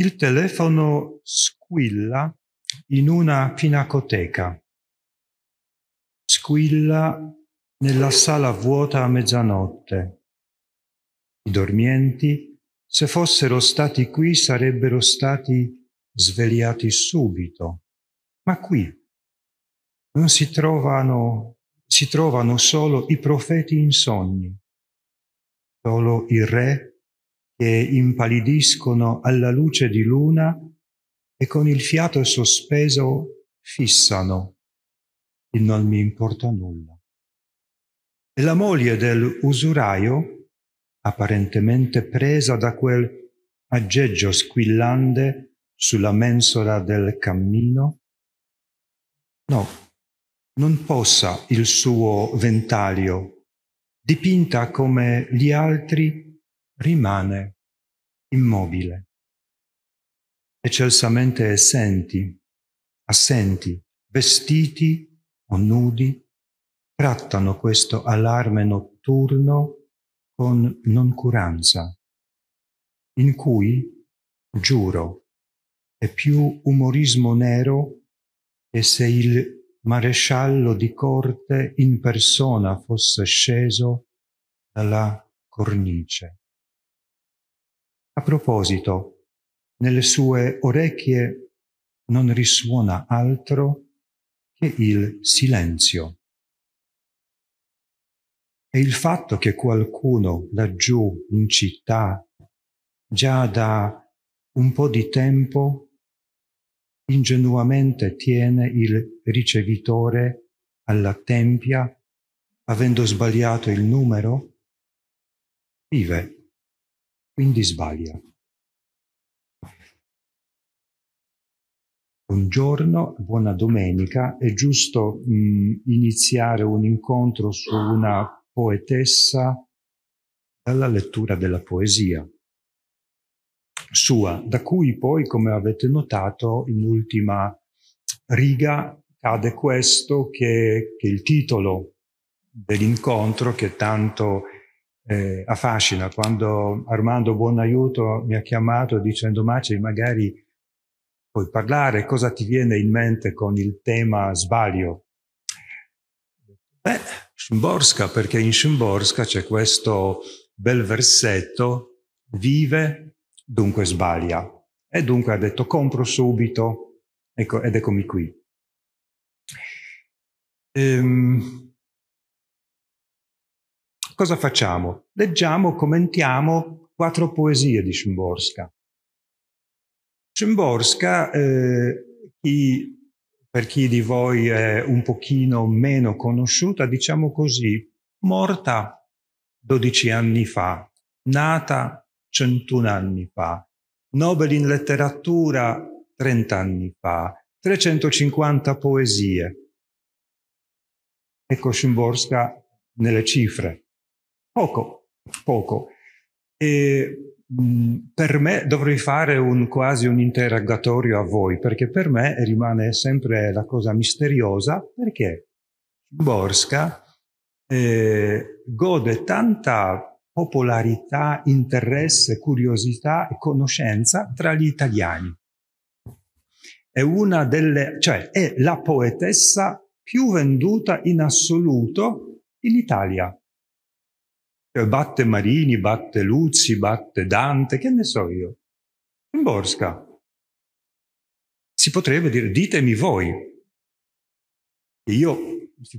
Il telefono squilla in una pinacoteca. Squilla nella sala vuota a mezzanotte. I dormienti, se fossero stati qui, sarebbero stati svegliati subito. Ma qui non si trovano, si trovano solo i profeti in insonni, solo i re che impallidiscono alla luce di luna e con il fiato sospeso fissano il non mi importa nulla. E la moglie dell'usuraio, apparentemente presa da quel aggeggio squillante sulla mensola del cammino, no, non possa il suo ventaglio, dipinta come gli altri rimane immobile e celsamente assenti, assenti, vestiti o nudi, trattano questo allarme notturno con noncuranza, in cui, giuro, è più umorismo nero che se il maresciallo di corte in persona fosse sceso dalla cornice. A proposito, nelle sue orecchie non risuona altro che il silenzio. E il fatto che qualcuno laggiù in città già da un po' di tempo ingenuamente tiene il ricevitore alla tempia avendo sbagliato il numero, vive quindi sbaglia. Buongiorno, buona domenica. È giusto mh, iniziare un incontro su una poetessa dalla lettura della poesia sua, da cui poi, come avete notato, in ultima riga cade questo che, che il titolo dell'incontro che tanto eh, affascina. Quando Armando Buonaiuto mi ha chiamato dicendo Maci, magari puoi parlare, cosa ti viene in mente con il tema sbaglio? Beh, Szymborska, perché in Szymborska c'è questo bel versetto, vive, dunque sbaglia. E dunque ha detto compro subito, ecco, ed eccomi qui. Ehm, Cosa facciamo? Leggiamo, commentiamo quattro poesie di Szymborska. Szymborska, eh, chi, per chi di voi è un pochino meno conosciuta, diciamo così, morta 12 anni fa, nata 101 anni fa, Nobel in letteratura 30 anni fa, 350 poesie. Ecco Szymborska nelle cifre. Poco, poco. E, mh, mm, per me dovrei fare un, quasi un interrogatorio a voi, perché per me rimane sempre la cosa misteriosa, perché Borska eh, gode tanta popolarità, interesse, curiosità e conoscenza tra gli italiani. È una delle, cioè è la poetessa più venduta in assoluto in Italia. Eh, batte Marini, batte Luzzi, batte Dante, che ne so io. In Borska. Si potrebbe dire, ditemi voi. E io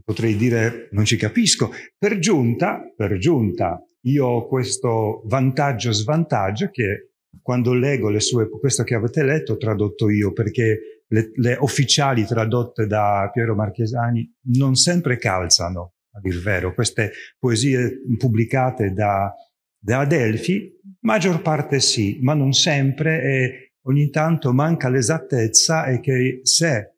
potrei dire, non ci capisco. Per giunta, per giunta, io ho questo vantaggio-svantaggio che quando leggo le sue, questo che avete letto, ho tradotto io, perché le, le, ufficiali tradotte da Piero Marchesani non sempre calzano a dir vero, queste poesie pubblicate da, da Adelphi, maggior parte sì, ma non sempre e ogni tanto manca l'esattezza e che se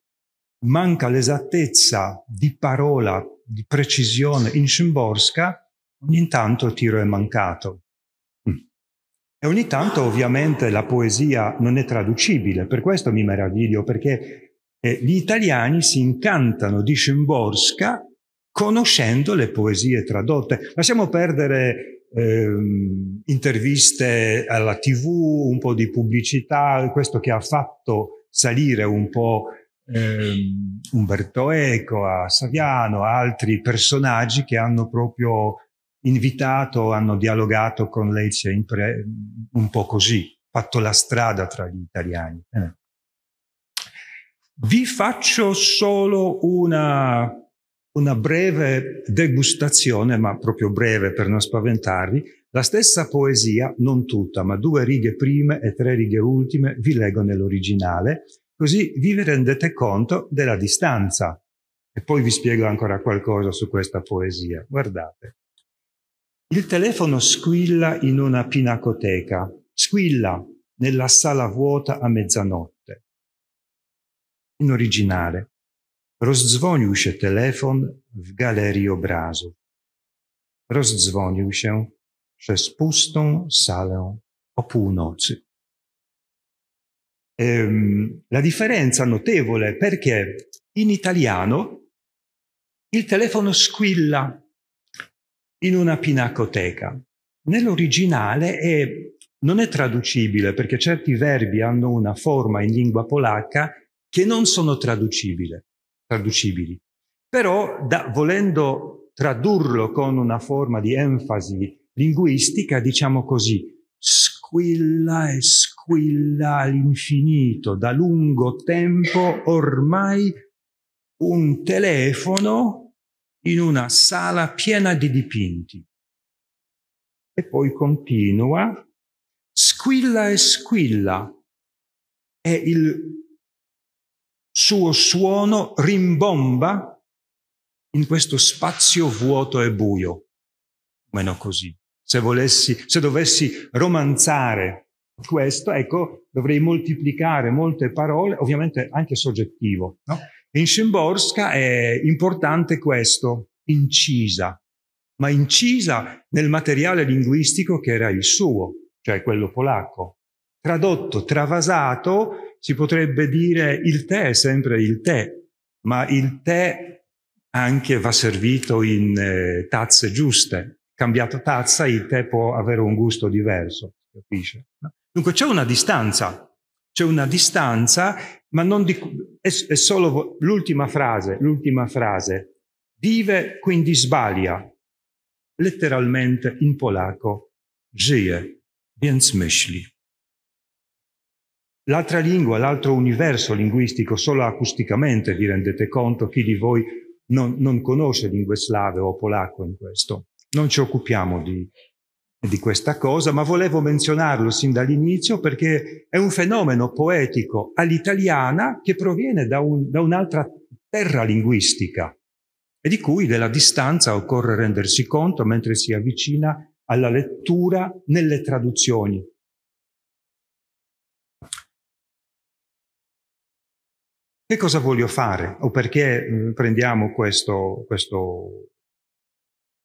manca l'esattezza di parola, di precisione in Szymborska, ogni tanto il tiro è mancato. Mm. E ogni tanto ovviamente la poesia non è traducibile, per questo mi meraviglio, perché eh, gli italiani si incantano di Szymborska conoscendo le poesie tradotte. Lasciamo perdere ehm, interviste alla tv, un po' di pubblicità, questo che ha fatto salire un po' ehm, Umberto Eco, a Saviano, a altri personaggi che hanno proprio invitato, hanno dialogato con lei sempre un po' così, fatto la strada tra gli italiani. Eh. Vi faccio solo una una breve degustazione, ma proprio breve per non spaventarvi, la stessa poesia, non tutta, ma due righe prime e tre righe ultime, vi leggo nell'originale, così vi rendete conto della distanza. E poi vi spiego ancora qualcosa su questa poesia. Guardate. Il telefono squilla in una pinacoteca, squilla nella sala vuota a mezzanotte. In originale. Rozdzwonił się telefon w galerii obrazów. Rozdzwonił się przez pustą salę o północy. Ehm, la differenza notevole perché in italiano il telefono squilla in una pinacoteca. Nell'originale è, non è traducibile perché certi verbi hanno una forma in lingua polacca che non sono traducibile traducibili. Però da, volendo tradurlo con una forma di enfasi linguistica, diciamo così, squilla e squilla all'infinito da lungo tempo ormai un telefono in una sala piena di dipinti. E poi continua, squilla e squilla. È il suo suono rimbomba in questo spazio vuoto e buio. Meno così. Se volessi, se dovessi romanzare questo, ecco, dovrei moltiplicare molte parole, ovviamente anche soggettivo. No? In Szymborska è importante questo, incisa, ma incisa nel materiale linguistico che era il suo, cioè quello polacco, tradotto, travasato si potrebbe dire il tè è sempre il tè, ma il tè anche va servito in eh, tazze giuste. Cambiato tazza, il tè può avere un gusto diverso, capisce? No? Dunque c'è una distanza, c'è una distanza, ma non di, è, è solo l'ultima frase, l'ultima frase. Vive, quindi sbaglia. Letteralmente in polacco, żyje, więc myśli. L'altra lingua, l'altro universo linguistico, solo acusticamente vi rendete conto chi di voi non, non conosce lingue slave o polacco in questo. Non ci occupiamo di, di questa cosa, ma volevo menzionarlo sin dall'inizio perché è un fenomeno poetico all'italiana che proviene da, un, da un'altra terra linguistica e di cui della distanza occorre rendersi conto mentre si avvicina alla lettura nelle traduzioni Che cosa voglio fare? O perché mm, prendiamo questo, questo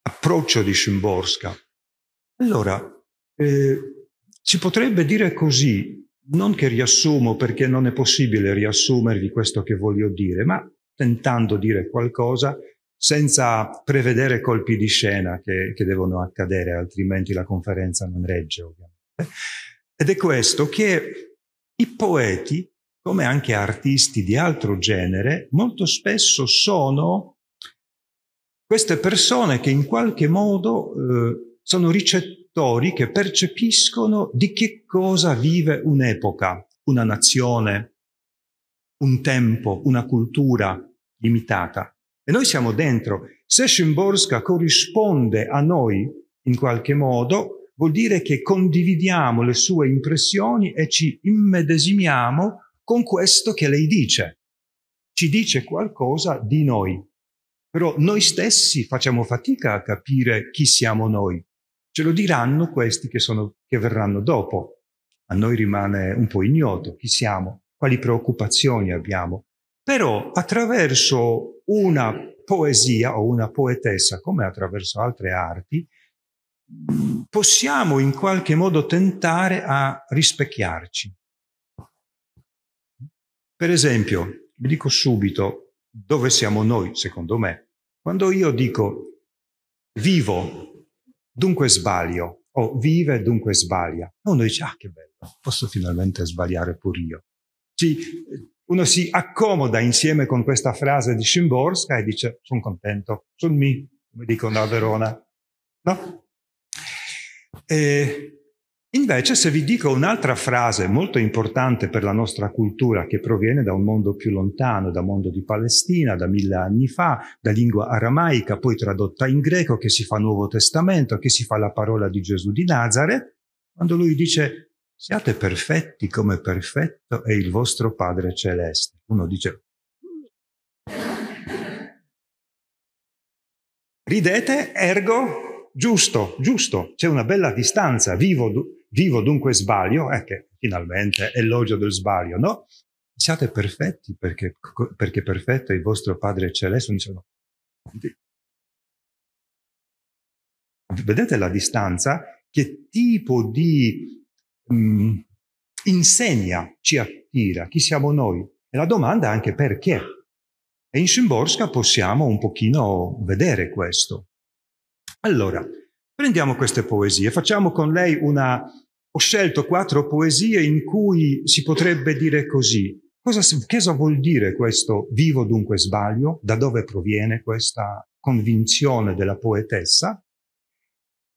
approccio di Szymborska? Allora, eh, si potrebbe dire così, non che riassumo perché non è possibile riassumervi questo che voglio dire, ma tentando dire qualcosa senza prevedere colpi di scena che, che devono accadere, altrimenti la conferenza non regge ovviamente. Ed è questo che i poeti come anche artisti di altro genere, molto spesso sono queste persone che in qualche modo eh, sono ricettori che percepiscono di che cosa vive un'epoca, una nazione, un tempo, una cultura limitata. E noi siamo dentro. Se Szymborska corrisponde a noi in qualche modo, vuol dire che condividiamo le sue impressioni e ci immedesimiamo con questo che lei dice. Ci dice qualcosa di noi, però noi stessi facciamo fatica a capire chi siamo noi. Ce lo diranno questi che, sono, che verranno dopo. A noi rimane un po' ignoto chi siamo, quali preoccupazioni abbiamo. Però attraverso una poesia o una poetessa, come attraverso altre arti, possiamo in qualche modo tentare a rispecchiarci. Per esempio, vi dico subito dove siamo noi, secondo me. Quando io dico vivo, dunque sbaglio, o vive, dunque sbaglia, uno dice, ah che bello, posso finalmente sbagliare pure io. Ci, uno si accomoda insieme con questa frase di Szymborska e dice, sono contento, sono mi, come dicono a Verona. No? E Invece se vi dico un'altra frase molto importante per la nostra cultura che proviene da un mondo più lontano, da mondo di Palestina, da mille anni fa, da lingua aramaica, poi tradotta in greco, che si fa Nuovo Testamento, che si fa la parola di Gesù di Nazareth, quando lui dice siate perfetti come perfetto è il vostro Padre Celeste. Uno dice... Ridete, ergo giusto, giusto, c'è una bella distanza, vivo Vivo dunque sbaglio, eh, che finalmente è elogio del sbaglio, no? Siate perfetti perché, perché perfetto è il vostro Padre Celeste. Dicono, vedete la distanza? Che tipo di mh, mm, insegna ci attira? Chi siamo noi? E la domanda è anche perché. E in Szymborska possiamo un pochino vedere questo. Allora, Prendiamo queste poesie, facciamo con lei una... Ho scelto quattro poesie in cui si potrebbe dire così. Cosa, cosa vuol dire questo vivo dunque sbaglio? Da dove proviene questa convinzione della poetessa?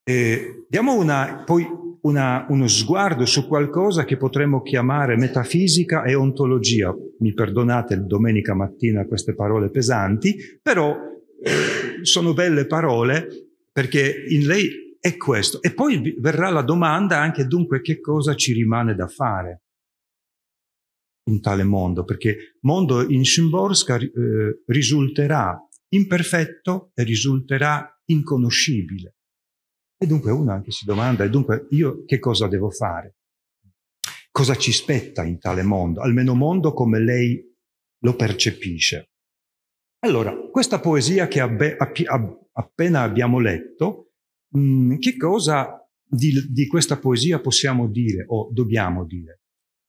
E diamo una, poi una, uno sguardo su qualcosa che potremmo chiamare metafisica e ontologia. Mi perdonate domenica mattina queste parole pesanti, però eh, sono belle parole perché in lei è questo. E poi verrà la domanda anche dunque che cosa ci rimane da fare in tale mondo, perché mondo in Szymborska eh, risulterà imperfetto e risulterà inconoscibile. E dunque uno anche si domanda, e dunque io che cosa devo fare? Cosa ci spetta in tale mondo? Almeno mondo come lei lo percepisce. Allora, questa poesia che abbe, app, app, appena abbiamo letto, mh, mm, che cosa di, di questa poesia possiamo dire o dobbiamo dire?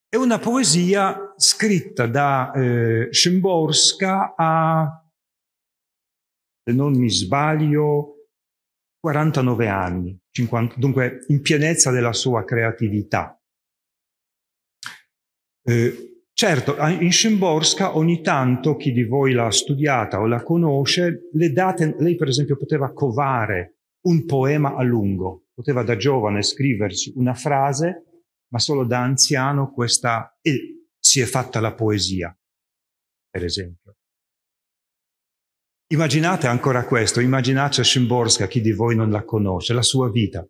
È una poesia scritta da eh, Szymborska a, se non mi sbaglio, 49 anni, 50, dunque in pienezza della sua creatività. Eh, Certo, in Szymborska ogni tanto, chi di voi l'ha studiata o la conosce, le date, lei per esempio poteva covare un poema a lungo, poteva da giovane scriverci una frase, ma solo da anziano questa e si è fatta la poesia, per esempio. Immaginate ancora questo, immaginate Szymborska, chi di voi non la conosce, la sua vita.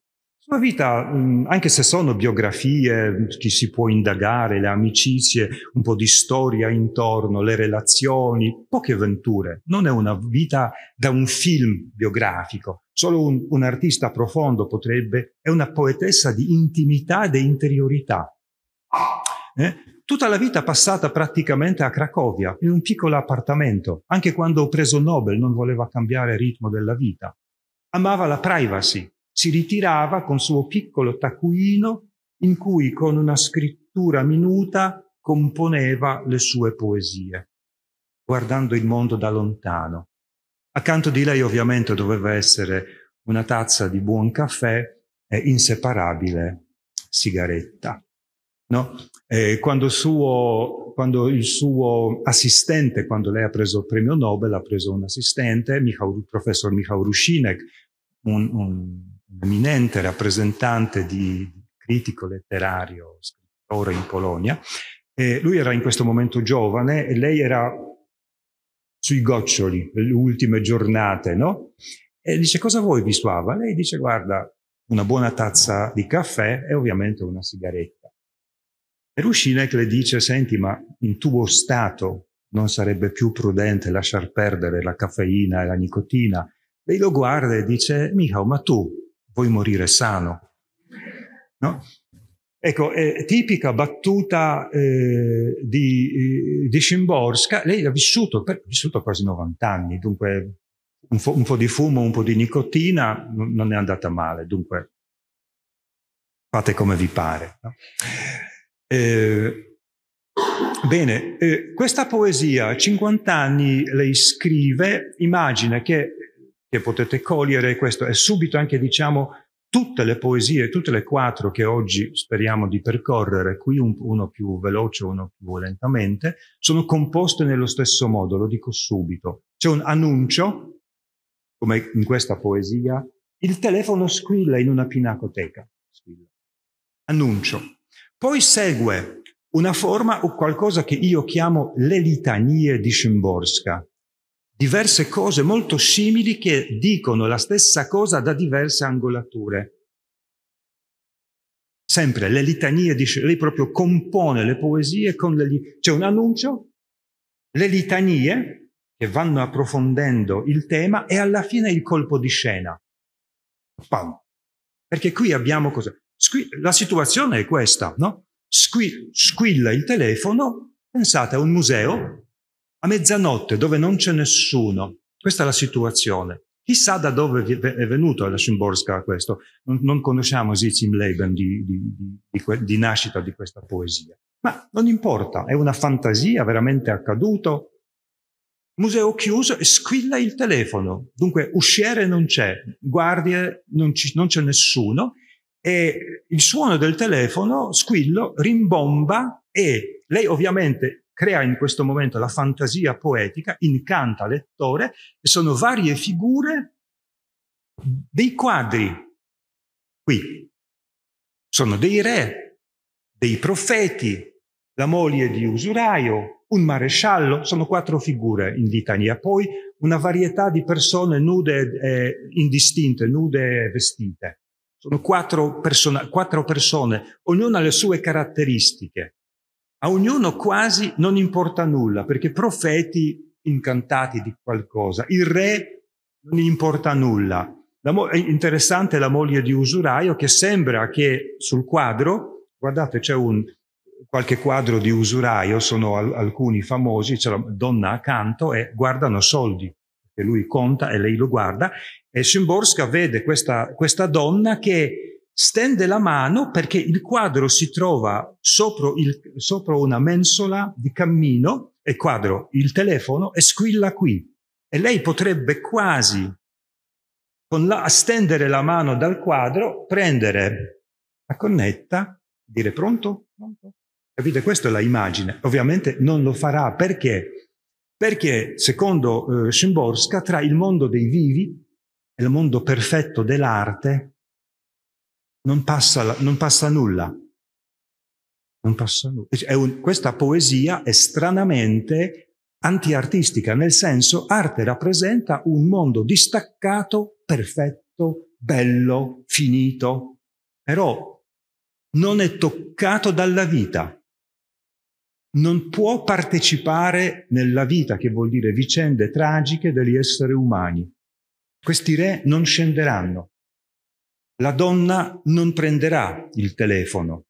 La vita, mm, anche se sono biografie, ci si può indagare, le amicizie, un po' di storia intorno, le relazioni, poche avventure. Non è una vita da un film biografico. Solo un, un artista profondo potrebbe, è una poetessa di intimità ed interiorità. Eh? Tutta la vita passata praticamente a Cracovia, in un piccolo appartamento, anche quando ho preso Nobel non voleva cambiare il ritmo della vita. Amava la privacy, si ritirava col suo piccolo taccuino in cui con una scrittura minuta componeva le sue poesie, guardando il mondo da lontano. Accanto di lei ovviamente doveva essere una tazza di buon caffè e inseparabile sigaretta. No? Quando, suo, quando, il suo assistente, quando lei ha preso il premio Nobel, ha preso un assistente, il professor Michał Ruscinek, un, un un eminente rappresentante di critico letterario, scrittore in Polonia. E lui era in questo momento giovane e lei era sui goccioli, le ultime giornate, no? E dice, cosa vuoi Visłava? Lei dice, guarda, una buona tazza di caffè e ovviamente una sigaretta. E Ruscinek le dice, senti, ma in tuo stato non sarebbe più prudente lasciar perdere la caffeina e la nicotina? Lei lo guarda e dice, Michał, ma tu vuoi morire sano? No? Ecco, è eh, tipica battuta eh, di, eh, di Szymborska. Lei ha vissuto, ha vissuto quasi 90 anni, dunque un, un, po' di fumo, un po' di nicotina, non è andata male, dunque fate come vi pare. No? Eh, bene, eh, questa poesia, a 50 anni lei scrive, immagina che che potete cogliere, questo è subito anche, diciamo, tutte le poesie, tutte le quattro che oggi speriamo di percorrere, qui un, uno più veloce, uno più lentamente, sono composte nello stesso modo, lo dico subito. C'è un annuncio, come in questa poesia, il telefono squilla in una pinacoteca. Squilla. Annuncio. Poi segue una forma o qualcosa che io chiamo le litanie di Szymborska diverse cose molto simili che dicono la stessa cosa da diverse angolature. Sempre le litanie, di, lei proprio compone le poesie con le... C'è un annuncio, le litanie che vanno approfondendo il tema e alla fine il colpo di scena. Pam. Perché qui abbiamo cosa? Squi la situazione è questa, no? Squi squilla il telefono, pensate a un museo, a mezzanotte dove non c'è nessuno. Questa è la situazione. Chissà da dove è venuto la Szymborska questo. Non, non conosciamo Sitz im Leben di, di, di, di, nascita di questa poesia. Ma non importa, è una fantasia veramente accaduto. Museo chiuso e squilla il telefono. Dunque usciere non c'è, guardie non, ci, non c'è nessuno e il suono del telefono, squillo, rimbomba e lei ovviamente crea in questo momento la fantasia poetica, incanta lettore e sono varie figure dei quadri qui. Sono dei re, dei profeti, la moglie di usuraio, un maresciallo, sono quattro figure in litania, poi una varietà di persone nude e indistinte, nude e vestite. Sono quattro, persona- quattro persone, ognuna ha le sue caratteristiche a ognuno quasi non importa nulla, perché profeti incantati di qualcosa, il re non importa nulla. La è interessante la moglie di Usuraio che sembra che sul quadro, guardate c'è un, qualche quadro di Usuraio, sono al, alcuni famosi, c'è la donna accanto e guardano soldi, che lui conta e lei lo guarda, e Szymborska vede questa, questa donna che stende la mano perché il quadro si trova sopra, il, sopra una mensola di cammino e quadro il telefono e squilla qui. E lei potrebbe quasi, con la, stendere la mano dal quadro, prendere la connetta, dire pronto? pronto? Capite? Questa è la immagine. Ovviamente non lo farà perché? Perché, secondo eh, Szymborska, tra il mondo dei vivi e il mondo perfetto dell'arte non passa, non passa nulla. Non passa nulla. Un, questa poesia è stranamente antiartistica, nel senso arte rappresenta un mondo distaccato, perfetto, bello, finito, però non è toccato dalla vita. Non può partecipare nella vita, che vuol dire vicende tragiche degli esseri umani. Questi re non scenderanno la donna non prenderà il telefono.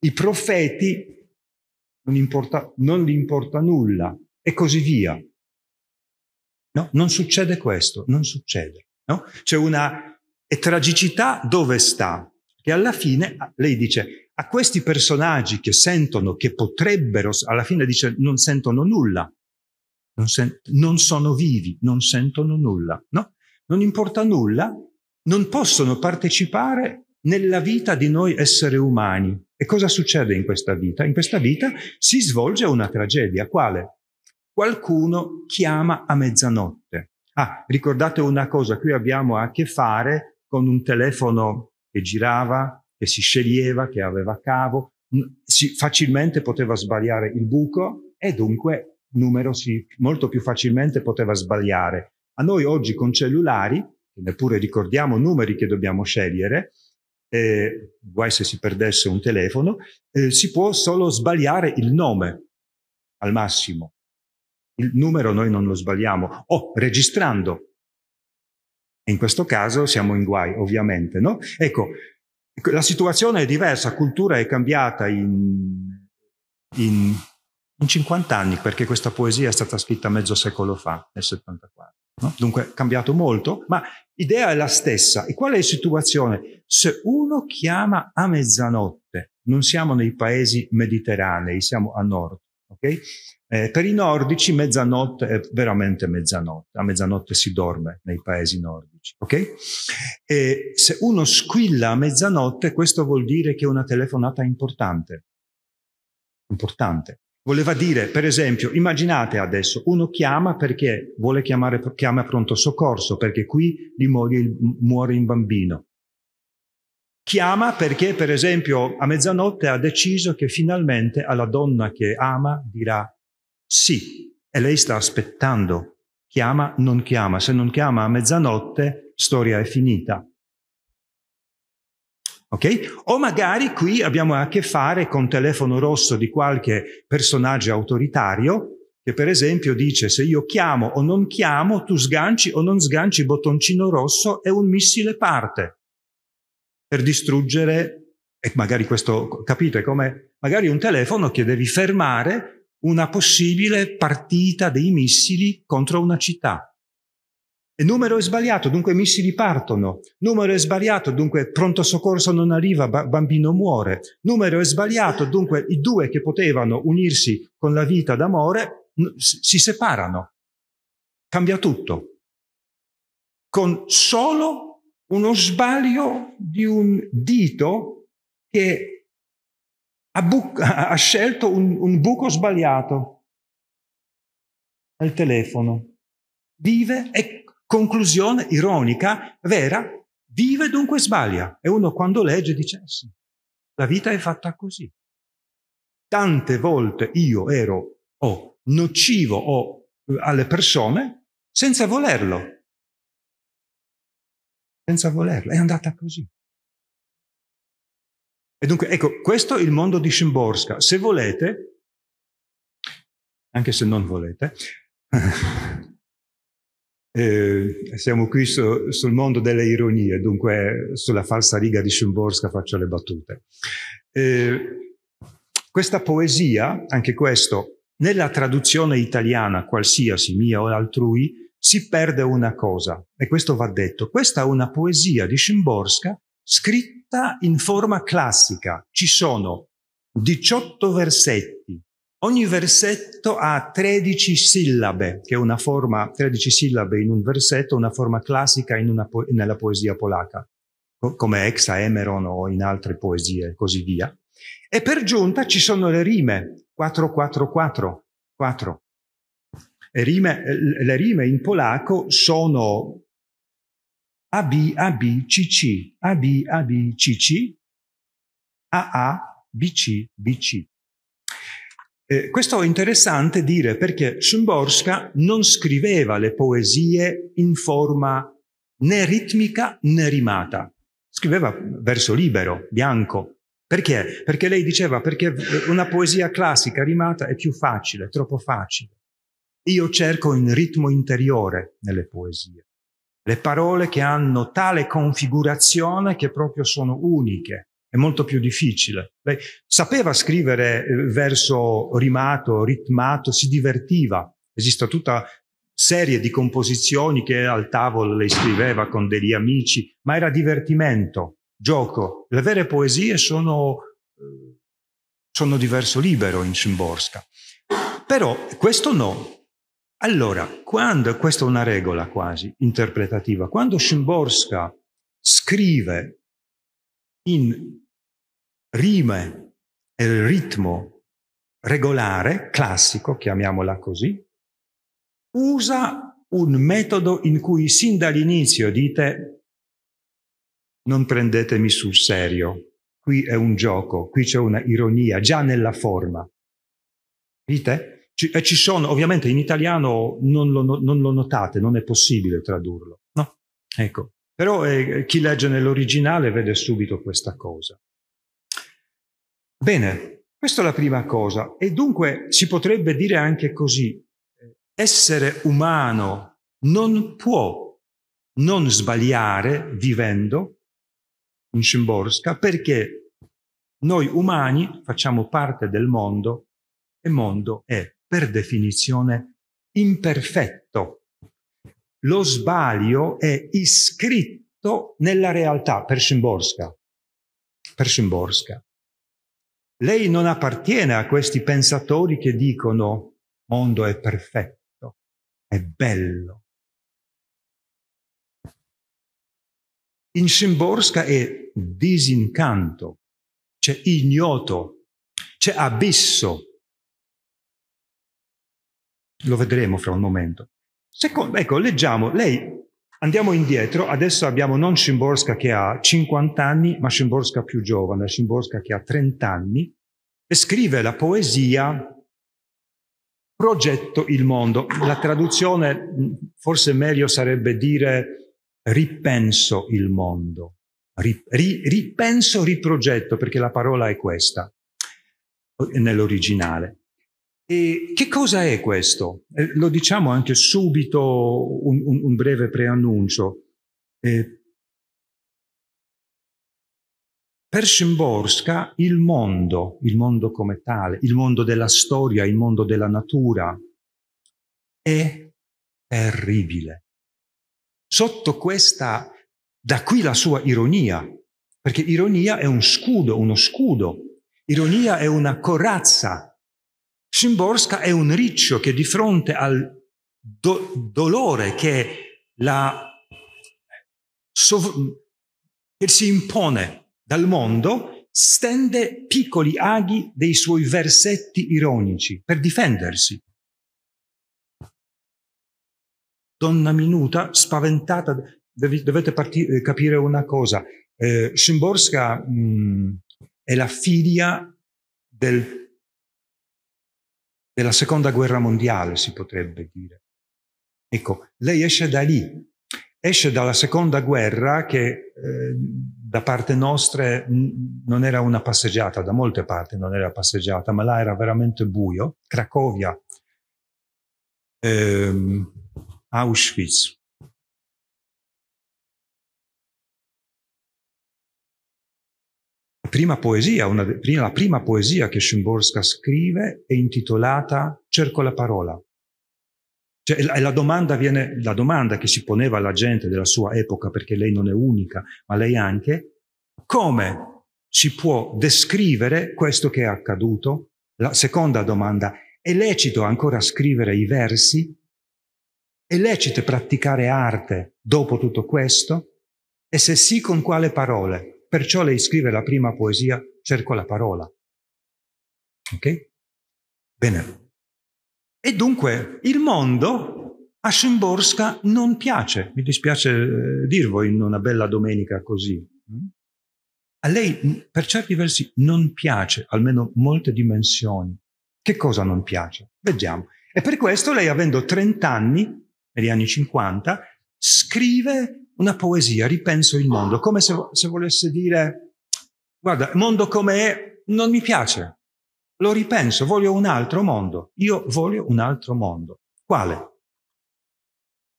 I profeti non, importa, non gli importa nulla e così via. No? Non succede questo, non succede. No? C'è una tragicità dove sta? Che alla fine lei dice a questi personaggi che sentono che potrebbero, alla fine dice non sentono nulla, non, sen- non sono vivi, non sentono nulla, no? Non importa nulla non possono partecipare nella vita di noi esseri umani. E cosa succede in questa vita? In questa vita si svolge una tragedia. Quale? Qualcuno chiama a mezzanotte. Ah, ricordate una cosa, qui abbiamo a che fare con un telefono che girava, che si sceglieva, che aveva cavo, mm, si facilmente poteva sbagliare il buco e dunque numero si molto più facilmente poteva sbagliare. A noi oggi con cellulari neppure ricordiamo numeri che dobbiamo scegliere, eh, guai se si perdesse un telefono, eh, si può solo sbagliare il nome al massimo. Il numero noi non lo sbagliamo, o registrando. In questo caso siamo in guai, ovviamente, no? Ecco, la situazione è diversa, la cultura è cambiata in, in, in 50 anni, perché questa poesia è stata scritta mezzo secolo fa, nel 74. No? Dunque è cambiato molto, ma idea è la stessa. E qual è la situazione? Se uno chiama a mezzanotte, non siamo nei paesi mediterranei, siamo a nord, ok? Eh, per i nordici mezzanotte è veramente mezzanotte, a mezzanotte si dorme nei paesi nordici, ok? E se uno squilla a mezzanotte, questo vuol dire che è una telefonata importante, importante. Voleva dire, per esempio, immaginate adesso, uno chiama perché vuole chiamare chiama pronto soccorso, perché qui gli muore, muore un bambino. Chiama perché, per esempio, a mezzanotte ha deciso che finalmente alla donna che ama dirà sì, e lei sta aspettando. Chiama, non chiama. Se non chiama a mezzanotte, storia è finita. Ok? O magari qui abbiamo a che fare con telefono rosso di qualche personaggio autoritario che per esempio dice se io chiamo o non chiamo, tu sganci o non sganci bottoncino rosso e un missile parte per distruggere, e magari questo capite come magari un telefono che devi fermare una possibile partita dei missili contro una città. E numero è sbagliato, dunque i missili partono. Numero è sbagliato, dunque pronto soccorso non arriva, bambino muore. Numero è sbagliato, dunque i due che potevano unirsi con la vita d'amore si separano. Cambia tutto. Con solo uno sbaglio di un dito che ha, bu- ha scelto un, un buco sbagliato. Al telefono. Vive e Conclusione ironica, vera, vive dunque sbaglia. E uno quando legge dice, eh sì, la vita è fatta così. Tante volte io ero o oh, nocivo o oh, alle persone senza volerlo. Senza volerlo. È andata così. E dunque, ecco, questo è il mondo di Szymborska. Se volete, anche se non volete, Eh, siamo qui su, sul mondo delle ironie, dunque eh, sulla falsa riga di Szymborska faccio le battute. Eh, questa poesia, anche questo, nella traduzione italiana, qualsiasi mia o altrui, si perde una cosa, e questo va detto. Questa è una poesia di Szymborska scritta in forma classica. Ci sono 18 versetti Ogni versetto ha 13 sillabe, che è una forma, 13 sillabe in un versetto, una forma classica una po- nella poesia polacca, co- come Hexaemeron o in altre poesie e così via. E per giunta ci sono le rime, 4, 4, 4, Rime, le rime in polacco sono A, A, A, B, B, B, C, C, AB, AB, C, AB, A, B, C, BC, C. Eh, questo è interessante dire perché Szymborska non scriveva le poesie in forma né ritmica né rimata, scriveva verso libero, bianco. Perché? Perché lei diceva, perché una poesia classica rimata è più facile, troppo facile. Io cerco un ritmo interiore nelle poesie, le parole che hanno tale configurazione che proprio sono uniche, è molto più difficile. Lei sapeva scrivere eh, verso rimato, ritmato, si divertiva. Esiste tutta serie di composizioni che al tavolo lei scriveva con degli amici, ma era divertimento, gioco. Le vere poesie sono, eh, sono di verso libero in Szymborska. Però questo no. Allora, quando, questa è una regola quasi interpretativa, quando Szymborska scrive in rime e ritmo regolare, classico, chiamiamola così, usa un metodo in cui sin dall'inizio dite non prendetemi sul serio, qui è un gioco, qui c'è una ironia, già nella forma. Dite? Ci, e ci sono, ovviamente in italiano non lo, non lo notate, non è possibile tradurlo. No? Ecco, però eh, chi legge nell'originale vede subito questa cosa. Bene, questa è la prima cosa. E dunque si potrebbe dire anche così, eh, essere umano non può non sbagliare vivendo in Szymborska perché noi umani facciamo parte del mondo e mondo è per definizione imperfetto lo sbaglio è iscritto nella realtà per Szymborska. Per Szymborska. Lei non appartiene a questi pensatori che dicono il mondo è perfetto, è bello. In Szymborska è disincanto, c'è ignoto, c'è abisso. Lo vedremo fra un momento. Secondo, ecco, leggiamo, lei, andiamo indietro, adesso abbiamo non Szymborska che ha 50 anni, ma Szymborska più giovane, Szymborska che ha 30 anni, e scrive la poesia Progetto il mondo. La traduzione forse meglio sarebbe dire ripenso il mondo. Ri, ri, ripenso, riprogetto, perché la parola è questa nell'originale. E che cosa è questo? Eh, lo diciamo anche subito, un, un, un breve preannuncio. Eh, per Szymborska il mondo, il mondo come tale, il mondo della storia, il mondo della natura, è terribile. Sotto questa, da qui la sua ironia, perché ironia è un scudo, uno scudo, ironia è una corazza Szymborska è un riccio che di fronte al do- dolore che, sov- che si impone dal mondo, stende piccoli aghi dei suoi versetti ironici per difendersi. Donna Minuta, spaventata, dovete partire, eh, capire una cosa. Eh, Szymborska mh, mm, è la figlia del della seconda guerra mondiale, si potrebbe dire. Ecco, lei esce da lì, esce dalla seconda guerra che eh, da parte nostra non era una passeggiata, da molte parti non era passeggiata, ma là era veramente buio. Cracovia, ehm, Auschwitz, prima poesia, una, la prima poesia che Szymborska scrive è intitolata Cerco la parola. Cioè, la, la, domanda viene, la domanda che si poneva alla gente della sua epoca, perché lei non è unica, ma lei anche, come si può descrivere questo che è accaduto? La seconda domanda, è lecito ancora scrivere i versi? È lecito praticare arte dopo tutto questo? E se sì, con quale parole? Perciò lei scrive la prima poesia, cerco la parola. Ok? Bene. E dunque il mondo a Szymborska non piace, mi dispiace eh, dirvo in una bella domenica così. Mm? A lei mm, per certi versi non piace, almeno molte dimensioni. Che cosa non piace? Vediamo. E per questo lei, avendo 30 anni, negli anni 50, scrive una poesia, ripenso il mondo, come se, se volesse dire, guarda, il mondo come è non mi piace, lo ripenso, voglio un altro mondo, io voglio un altro mondo. Quale?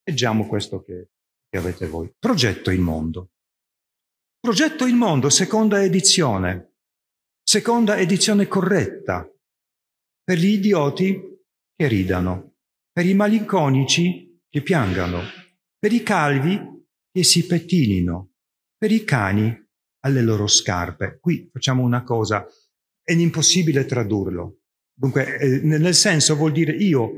Leggiamo questo che, che avete voi. Progetto il mondo. Progetto il mondo, seconda edizione, seconda edizione corretta, per gli idioti che ridano, per i malinconici che piangano, per i calvi che si pettinino per i cani alle loro scarpe. Qui facciamo una cosa, è impossibile tradurlo. Dunque, eh, nel senso vuol dire io,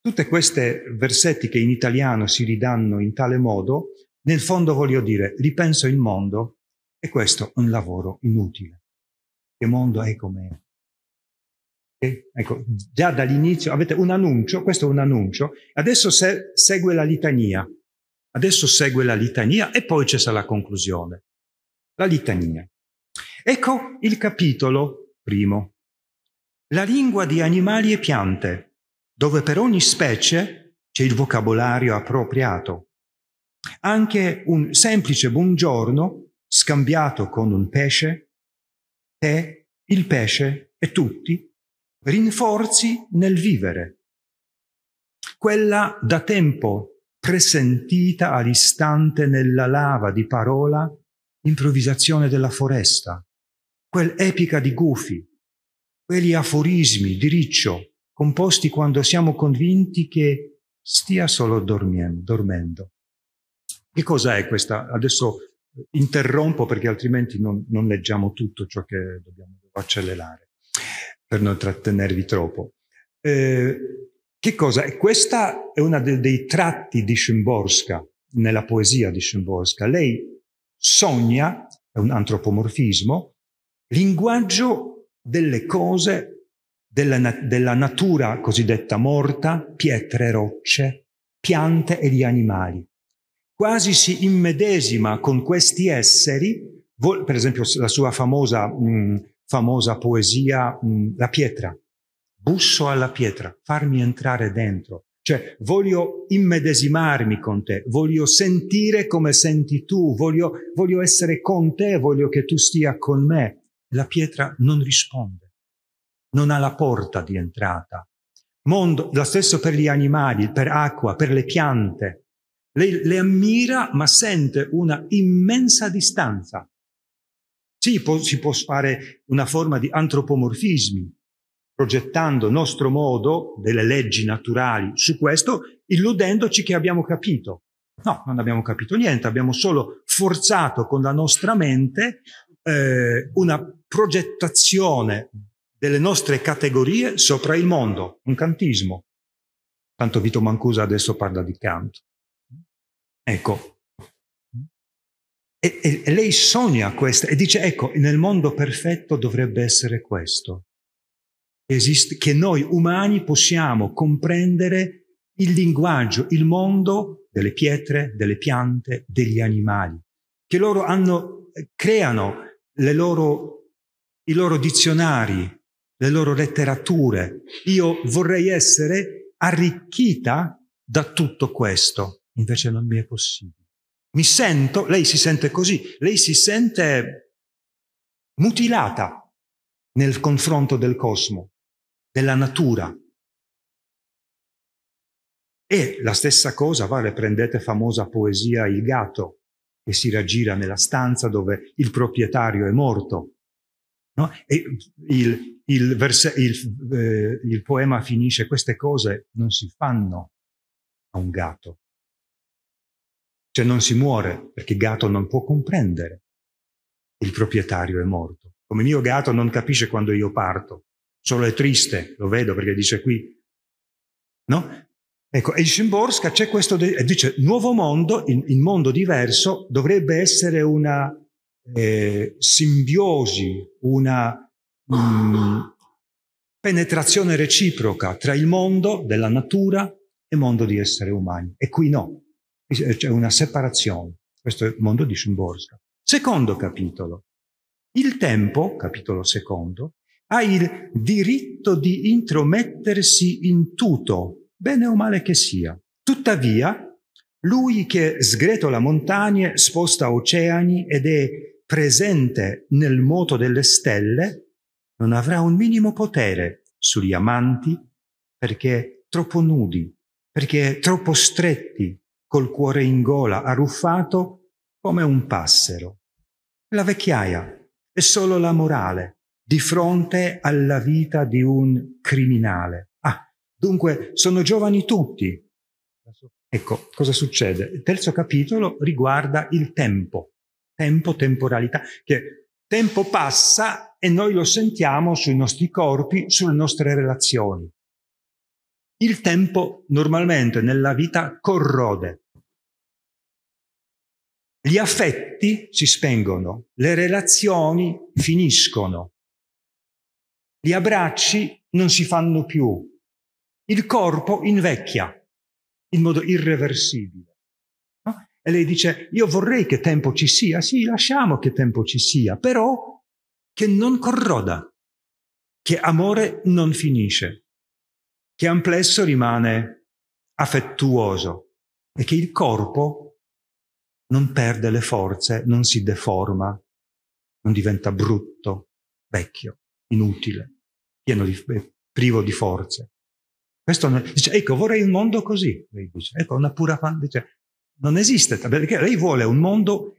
tutte queste versetti che in italiano si ridanno in tale modo, nel fondo voglio dire, ripenso il mondo e questo è un lavoro inutile. Che mondo è com'è? Eh, ecco, già dall'inizio avete un annuncio, questo è un annuncio, adesso se, segue la litania. Adesso segue la litania e poi c'è la conclusione. La litania. Ecco il capitolo primo. La lingua di animali e piante, dove per ogni specie c'è il vocabolario appropriato. Anche un semplice buongiorno scambiato con un pesce, te, il pesce e tutti, rinforzi nel vivere. Quella da tempo presentita all'istante nella lava di parola improvvisazione della foresta, quell'epica di gufi, quegli aforismi di riccio, composti quando siamo convinti che stia solo dormendo. Che cosa è questa? Adesso interrompo perché altrimenti non, non leggiamo tutto ciò che dobbiamo accelerare per non trattenervi troppo. Eh, che cosa? E questa è uno de- dei tratti di Szymborska, nella poesia di Szymborska. Lei sogna, è un antropomorfismo, linguaggio delle cose, della, na- della natura cosiddetta morta, pietre, rocce, piante e gli animali. Quasi si immedesima con questi esseri, per esempio la sua famosa, mh, famosa poesia, mh, La pietra, busso alla pietra, farmi entrare dentro. Cioè, voglio immedesimarmi con te, voglio sentire come senti tu, voglio, voglio essere con te, voglio che tu stia con me. La pietra non risponde, non ha la porta di entrata. Mondo, lo stesso per gli animali, per acqua, per le piante. Lei le ammira ma sente una immensa distanza. Sì, può, si può fare una forma di antropomorfismi, progettando nostro modo delle leggi naturali su questo, illudendoci che abbiamo capito. No, non abbiamo capito niente, abbiamo solo forzato con la nostra mente eh, una progettazione delle nostre categorie sopra il mondo, un cantismo. Tanto Vito Mancusa adesso parla di Kant. Ecco, e, e, lei sogna questo e dice, ecco, nel mondo perfetto dovrebbe essere questo esiste, che noi umani possiamo comprendere il linguaggio, il mondo delle pietre, delle piante, degli animali, che loro hanno, eh, creano loro, i loro dizionari, le loro letterature. Io vorrei essere arricchita da tutto questo, invece non mi è possibile. Mi sento, lei si sente così, lei si sente mutilata nel confronto del cosmo della natura. E la stessa cosa vale, prendete famosa poesia Il gatto, che si raggira nella stanza dove il proprietario è morto. No? E il, il, verse, il, eh, il poema finisce, queste cose non si fanno a un gatto. Cioè non si muore perché il gatto non può comprendere. Il proprietario è morto. Come mio gatto non capisce quando io parto solo è triste, lo vedo perché dice qui, no? Ecco, e Schimborska c'è questo, de- dice, nuovo mondo, il, il, mondo diverso dovrebbe essere una eh, simbiosi, una mm, penetrazione reciproca tra il mondo della natura e il mondo di esseri umani. E qui no, eh, c'è una separazione. Questo è il mondo di Schimborska. Secondo capitolo. Il tempo, capitolo secondo, ha il diritto di intromettersi in tutto, bene o male che sia. Tuttavia, lui che sgretola montagne, sposta oceani ed è presente nel moto delle stelle, non avrà un minimo potere sugli amanti perché troppo nudi, perché troppo stretti, col cuore in gola, arruffato come un passero. La vecchiaia è solo la morale, di fronte alla vita di un criminale. Ah, dunque sono giovani tutti. Ecco, cosa succede? Il terzo capitolo riguarda il tempo, tempo, temporalità, che tempo passa e noi lo sentiamo sui nostri corpi, sulle nostre relazioni. Il tempo normalmente nella vita corrode. Gli affetti si spengono, le relazioni finiscono, gli abbracci non si fanno più, il corpo invecchia in modo irreversibile. No? E lei dice, io vorrei che tempo ci sia, sì, lasciamo che tempo ci sia, però che non corroda, che amore non finisce, che amplesso rimane affettuoso e che il corpo non perde le forze, non si deforma, non diventa brutto, vecchio inutile, di, eh, privo di forze. Questo non, dice, ecco, vorrei un mondo così, lei dice, ecco, una pura fantasia. Non esiste, perché lei vuole un mondo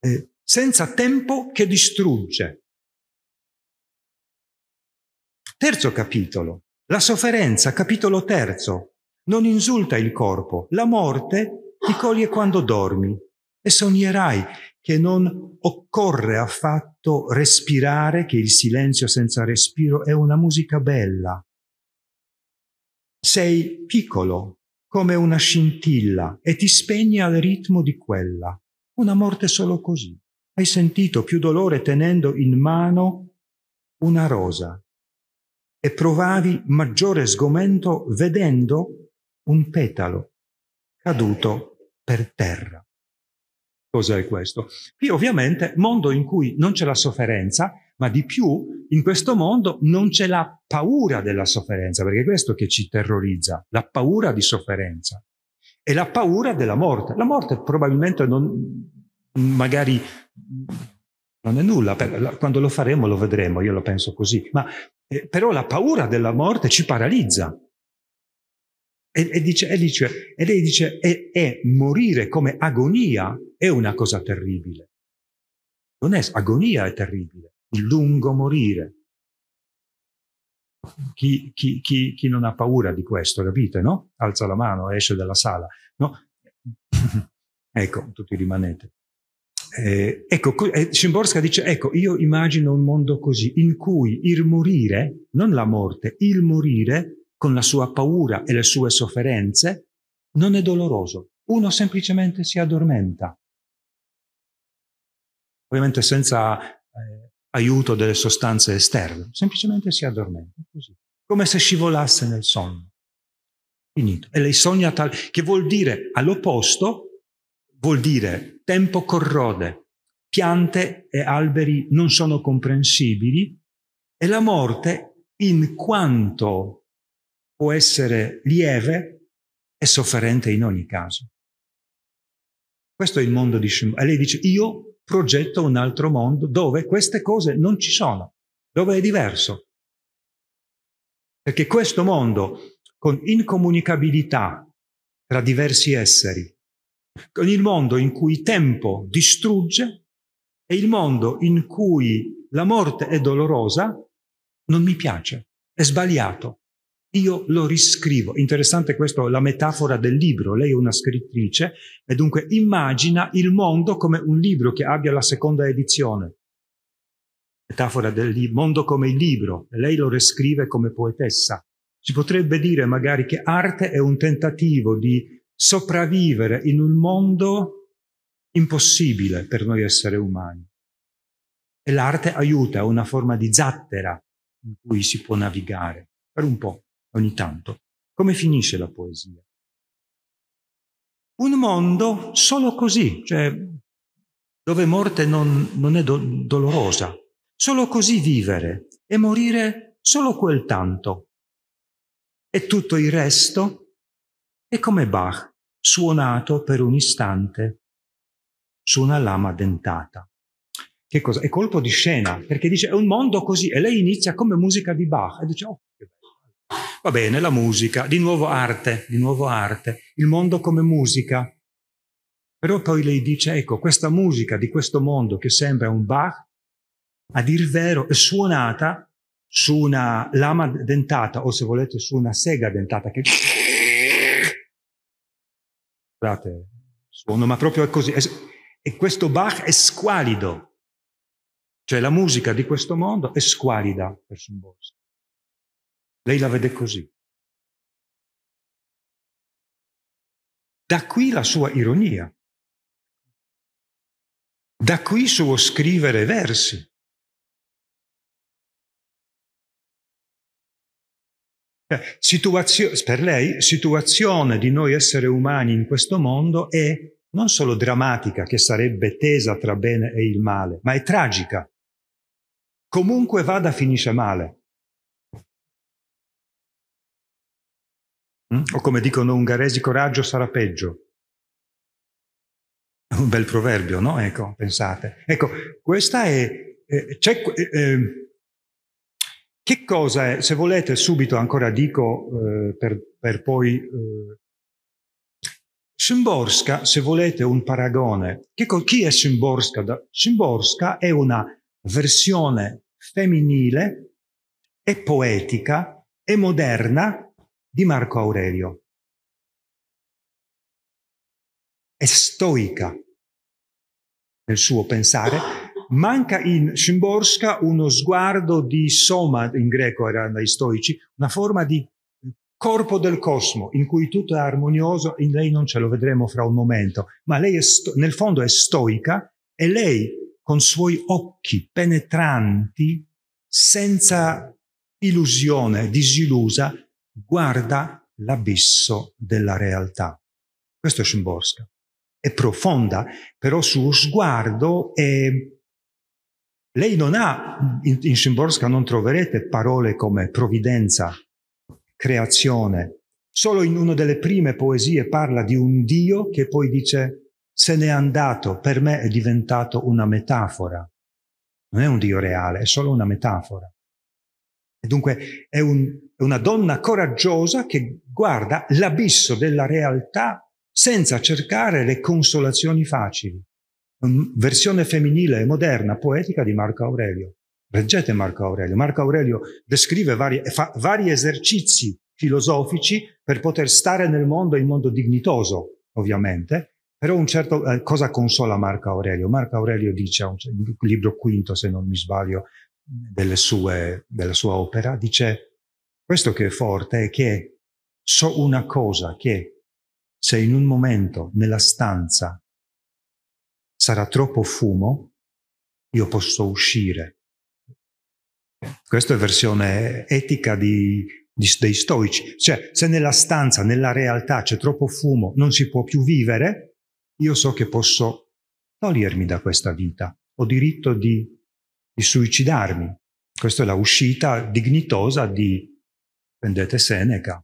eh, senza tempo che distrugge. Terzo capitolo, la sofferenza, capitolo terzo. Non insulta il corpo, la morte ti coglie quando dormi e sognerai che non occorre affatto respirare, che il silenzio senza respiro è una musica bella. Sei piccolo, come una scintilla, e ti spegni al ritmo di quella. Una morte solo così. Hai sentito più dolore tenendo in mano una rosa e provavi maggiore sgomento vedendo un petalo caduto per terra. Cosa è questo? Qui ovviamente mondo in cui non c'è la sofferenza, ma di più in questo mondo non c'è la paura della sofferenza, perché è questo che ci terrorizza, la paura di sofferenza e la paura della morte. La morte probabilmente non, magari non è nulla, per, quando lo faremo lo vedremo, io lo penso così, ma eh, però la paura della morte ci paralizza. E, e, dice, e, dice, e lei dice, e morire come agonia è una cosa terribile. Non è agonia, è terribile, il lungo morire. Chi, chi, chi, chi, non ha paura di questo, capite, no? Alza la mano, esce dalla sala, no? ecco, tutti rimanete. Eh, ecco, eh, Szymborska dice, ecco, io immagino un mondo così, in cui il morire, non la morte, il morire con la sua paura e le sue sofferenze, non è doloroso. Uno semplicemente si addormenta. Ovviamente senza eh, aiuto delle sostanze esterne, semplicemente si addormenta così, come se scivolasse nel sonno. Finito. E lei sogna tal che vuol dire all'opposto, vuol dire tempo corrode, piante e alberi non sono comprensibili e la morte in quanto può essere lieve e sofferente in ogni caso. Questo è il mondo di Shimon. E lei dice, io progetto un altro mondo dove queste cose non ci sono, dove è diverso. Perché questo mondo con incomunicabilità tra diversi esseri, con il mondo in cui tempo distrugge e il mondo in cui la morte è dolorosa, non mi piace, è sbagliato io lo riscrivo. Interessante questa, la metafora del libro. Lei è una scrittrice e dunque immagina il mondo come un libro che abbia la seconda edizione. Metafora del mondo come il libro. Lei lo riscrive come poetessa. Si potrebbe dire magari che arte è un tentativo di sopravvivere in un mondo impossibile per noi esseri umani. E l'arte aiuta, è una forma di zattera in cui si può navigare per un po' ogni tanto. Come finisce la poesia? Un mondo solo così, cioè dove morte non, non è do dolorosa, solo così vivere e morire solo quel tanto. E tutto il resto è come Bach, suonato per un istante su una lama dentata. Che cosa? È colpo di scena, perché dice è un mondo così e lei inizia come musica di Bach e dice oh, Va bene, la musica, di nuovo arte, di nuovo arte, il mondo come musica. Però poi lei dice, ecco, questa musica di questo mondo che sembra un Bach, a dir vero, è suonata su una lama dentata o se volete su una sega dentata che... Guardate, suono, ma proprio è così. E questo Bach è squalido. Cioè la musica di questo mondo è squalida per Sumboski. Lei la vede così. Da qui la sua ironia. Da qui il suo scrivere versi. Eh, situazio- per lei, situazione di noi esseri umani in questo mondo è non solo drammatica, che sarebbe tesa tra bene e il male, ma è tragica. Comunque vada, finisce male. Mm? O come dicono ungheresi, coraggio sarà peggio. Un bel proverbio, no? Ecco, pensate. Ecco, questa è... Eh, eh, che cosa è, se volete subito ancora dico eh, per, per, poi... Eh, Szymborska, se volete un paragone. Che, chi è Szymborska? Szymborska è una versione femminile e poetica e moderna di Marco Aurelio. È stoica nel suo pensare, manca in Szymborska uno sguardo di soma, in greco erano dai stoici, una forma di corpo del cosmo in cui tutto è armonioso, in lei non ce lo vedremo fra un momento, ma lei nel fondo è stoica e lei con suoi occhi penetranti, senza illusione, disillusa, guarda l'abisso della realtà. Questo è Szymborska. È profonda, però il suo sguardo è... Lei non ha, in, in Szymborska non troverete parole come provvidenza, creazione. Solo in una delle prime poesie parla di un Dio che poi dice se n'è andato, per me è diventato una metafora. Non è un Dio reale, è solo una metafora. E dunque è un è una donna coraggiosa che guarda l'abisso della realtà senza cercare le consolazioni facili. Mm, versione femminile, e moderna, poetica di Marco Aurelio. Leggete Marco Aurelio. Marco Aurelio descrive vari, fa vari esercizi filosofici per poter stare nel mondo in modo dignitoso, ovviamente, però un certo, eh, cosa consola Marco Aurelio? Marco Aurelio dice, un libro quinto se non mi sbaglio, sue, della sua opera, dice questo che è forte è che so una cosa, che se in un momento nella stanza sarà troppo fumo, io posso uscire. Questa è versione etica di, di, dei stoici. Cioè, se nella stanza, nella realtà c'è troppo fumo, non si può più vivere, io so che posso togliermi da questa vita. Ho diritto di, di suicidarmi. Questa è la uscita dignitosa di, prendete Seneca,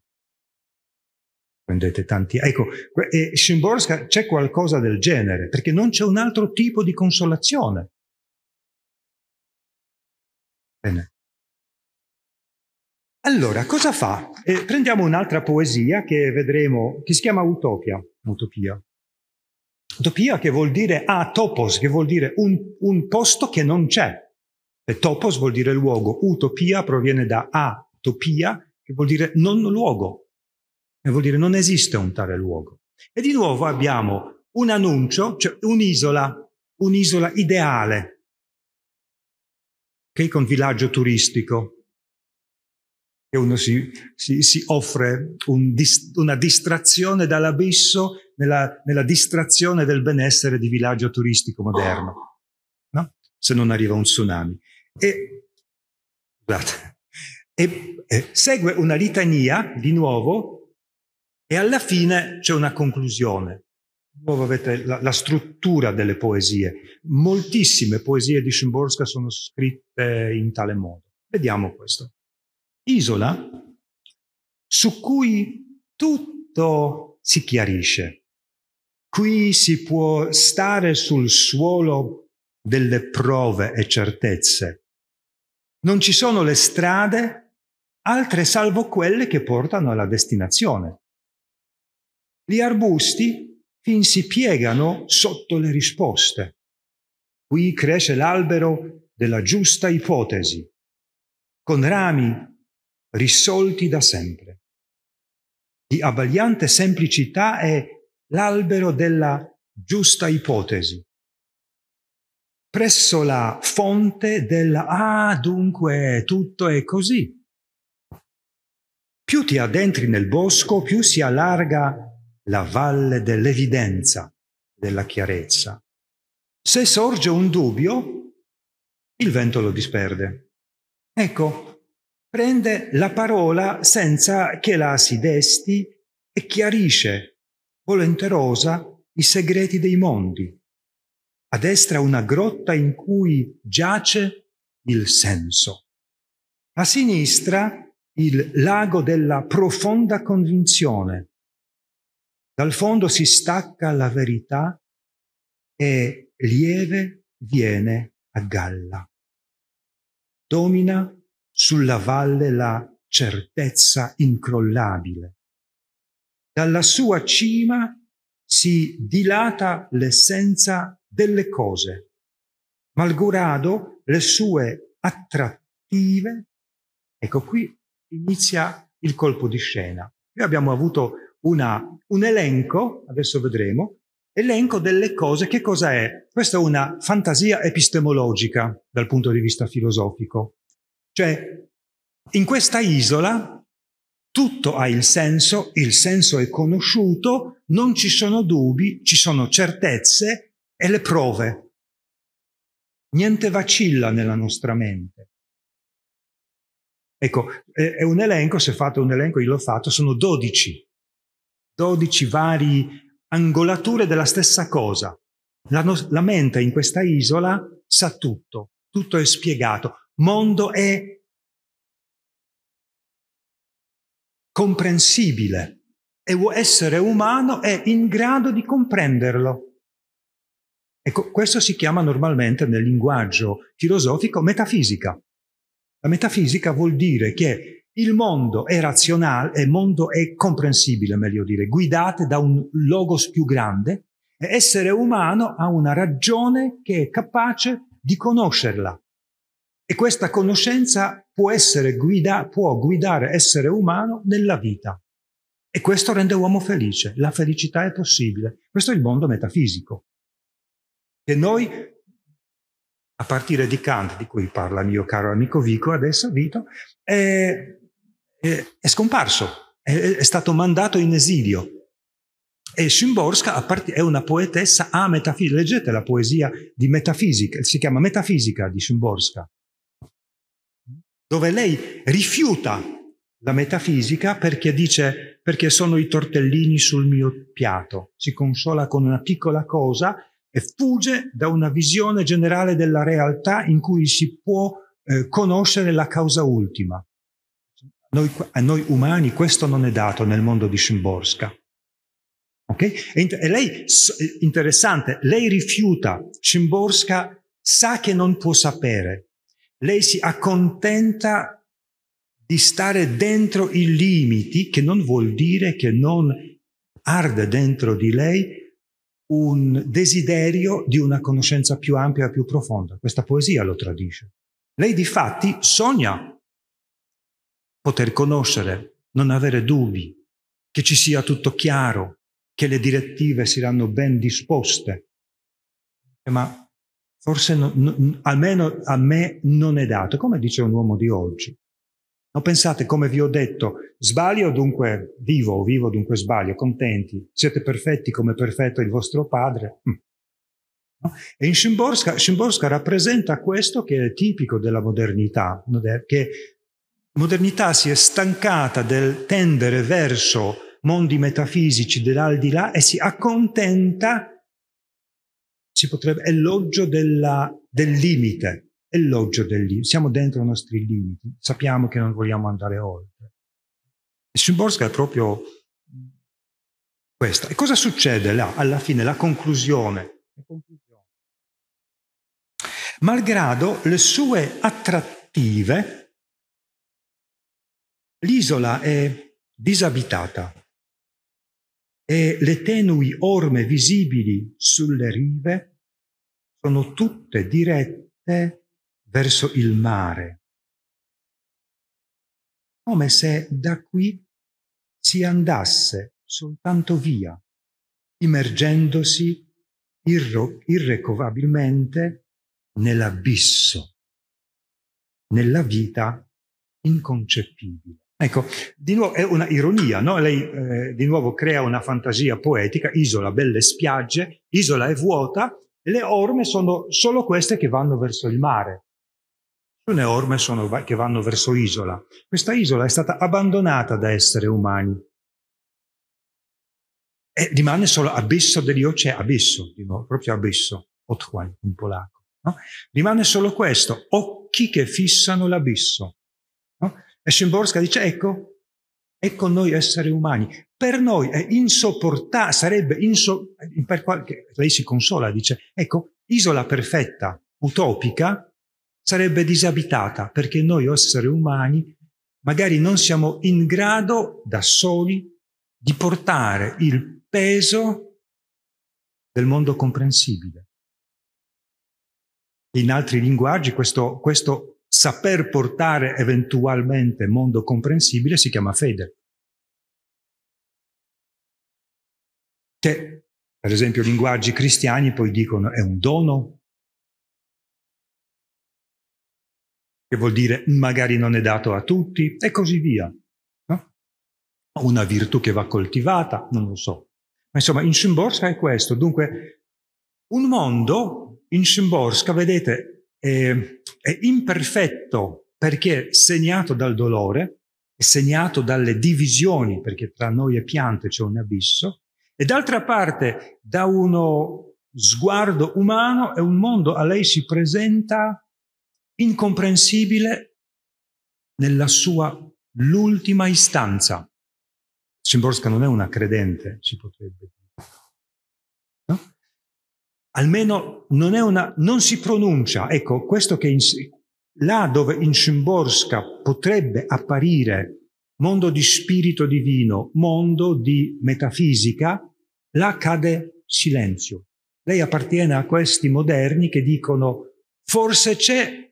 prendete tanti. Ecco, e Szymborska c'è qualcosa del genere, perché non c'è un altro tipo di consolazione. Bene. Allora, cosa fa? Eh, prendiamo un'altra poesia che vedremo, che si chiama Utopia. Utopia. Utopia che vuol dire atopos, ah, topos, che vuol dire un, un, posto che non c'è. E topos vuol dire luogo. Utopia proviene da atopia, che vuol dire non luogo, e vuol dire non esiste un tale luogo. E di nuovo abbiamo un annuncio, cioè un'isola, un'isola ideale, che è un villaggio turistico, che uno si, si, si offre un una distrazione dall'abisso nella, nella, distrazione del benessere di villaggio turistico moderno, no? se non arriva un tsunami. E, scusate, e eh, segue una litania di nuovo e alla fine c'è una conclusione. Di nuovo avete la, la struttura delle poesie. Moltissime poesie di Szymborska sono scritte in tale modo. Vediamo questo. Isola su cui tutto si chiarisce. Qui si può stare sul suolo delle prove e certezze. Non ci sono le strade altre salvo quelle che portano alla destinazione. Gli arbusti fin si piegano sotto le risposte. Qui cresce l'albero della giusta ipotesi, con rami risolti da sempre. Di abbagliante semplicità è l'albero della giusta ipotesi. Presso la fonte della Ah, dunque tutto è così più ti addentri nel bosco, più si allarga la valle dell'evidenza, della chiarezza. Se sorge un dubbio, il vento lo disperde. Ecco, prende la parola senza che la si desti e chiarisce, volenterosa, i segreti dei mondi. A destra una grotta in cui giace il senso. A sinistra il lago della profonda convinzione. Dal fondo si stacca la verità e lieve viene a galla. Domina sulla valle la certezza incrollabile. Dalla sua cima si dilata l'essenza delle cose, malgrado le sue attrattive, ecco qui inizia il colpo di scena. Noi abbiamo avuto una, un elenco, adesso vedremo, elenco delle cose. Che cosa è? Questa è una fantasia epistemologica dal punto di vista filosofico. Cioè, in questa isola tutto ha il senso, il senso è conosciuto, non ci sono dubbi, ci sono certezze e le prove. Niente vacilla nella nostra mente. Ecco, è un elenco, se fate un elenco, io l'ho fatto, sono 12, 12 varie angolature della stessa cosa. La, no- la mente in questa isola sa tutto, tutto è spiegato, mondo è comprensibile e essere umano è in grado di comprenderlo. Ecco, questo si chiama normalmente nel linguaggio filosofico metafisica. La metafisica vuol dire che il mondo è razionale, il mondo è comprensibile, meglio dire, guidato da un logos più grande, e essere umano ha una ragione che è capace di conoscerla. E questa conoscenza può, guida, può guidare essere umano nella vita. E questo rende l'uomo felice. La felicità è possibile. Questo è il mondo metafisico. Che noi a partire di Kant, di cui parla il mio caro amico Vico adesso, Vito, è, è, è scomparso, è, è, stato mandato in esilio. E Szymborska è una poetessa a metafisica, leggete la poesia di metafisica, si chiama Metafisica di Szymborska, dove lei rifiuta la metafisica perché dice perché sono i tortellini sul mio piatto, si consola con una piccola cosa e fugge da una visione generale della realtà in cui si può eh, conoscere la causa ultima. Noi, a noi umani questo non è dato nel mondo di Szymborska. Okay? E, e, lei, interessante, lei rifiuta, Szymborska sa che non può sapere, lei si accontenta di stare dentro i limiti, che non vuol dire che non arde dentro di lei un desiderio di una conoscenza più ampia e più profonda. Questa poesia lo tradisce. Lei di fatti sogna poter conoscere, non avere dubbi, che ci sia tutto chiaro, che le direttive siano ben disposte. Eh, ma forse no, no, almeno a me non è dato, come dice un uomo di oggi. No, pensate, come vi ho detto, sbaglio dunque vivo, vivo dunque sbaglio, contenti, siete perfetti come perfetto il vostro padre. Mm. E in Szymborska, Szymborska rappresenta questo che è tipico della modernità, che modernità si è stancata del tendere verso mondi metafisici dell'aldilà e si accontenta, si potrebbe, elogio della, del limite, è l'oggio del limite, siamo dentro i nostri limiti, sappiamo che non vogliamo andare oltre. E Szymborska è proprio questa. E cosa succede là, alla fine, la conclusione? La conclusione. Malgrado le sue attrattive, l'isola è disabitata e le tenui orme visibili sulle rive sono tutte dirette verso il mare, come se da qui si andasse soltanto via, immergendosi irro- irrecovabilmente nell'abisso, nella vita inconcepibile. Ecco, di nuovo è una ironia, no? Lei eh, di nuovo crea una fantasia poetica, isola, belle spiagge, isola è vuota le orme sono solo queste che vanno verso il mare. Dune orme sono, che vanno verso isola. Questa isola è stata abbandonata da esseri umani. E rimane solo abisso degli oceani, cioè abisso, proprio abisso, otchwan in polacco. No? Rimane solo questo, occhi che fissano l'abisso. No? E Szymborska dice, ecco, ecco noi esseri umani. Per noi è insopportabile, sarebbe insopportabile, lei si consola, dice, ecco, isola perfetta, utopica, sarebbe disabitata perché noi esseri umani magari non siamo in grado da soli di portare il peso del mondo comprensibile. In altri linguaggi questo, questo saper portare eventualmente mondo comprensibile si chiama fede. Che, per esempio, linguaggi cristiani poi dicono è un dono che vuol dire magari non è dato a tutti, e così via. No? Una virtù che va coltivata, non lo so. Ma insomma, in Szymborska è questo. Dunque, un mondo in Szymborska, vedete, è, è imperfetto perché è segnato dal dolore, è segnato dalle divisioni, perché tra noi e piante c'è un abisso, e d'altra parte, da uno sguardo umano, e un mondo a lei si presenta incomprensibile nella sua l'ultima istanza. Szymborska non è una credente, si potrebbe dire. No? Almeno non, è una, non si pronuncia. Ecco, questo che in, là dove in Szymborska potrebbe apparire mondo di spirito divino, mondo di metafisica, là cade silenzio. Lei appartiene a questi moderni che dicono forse c'è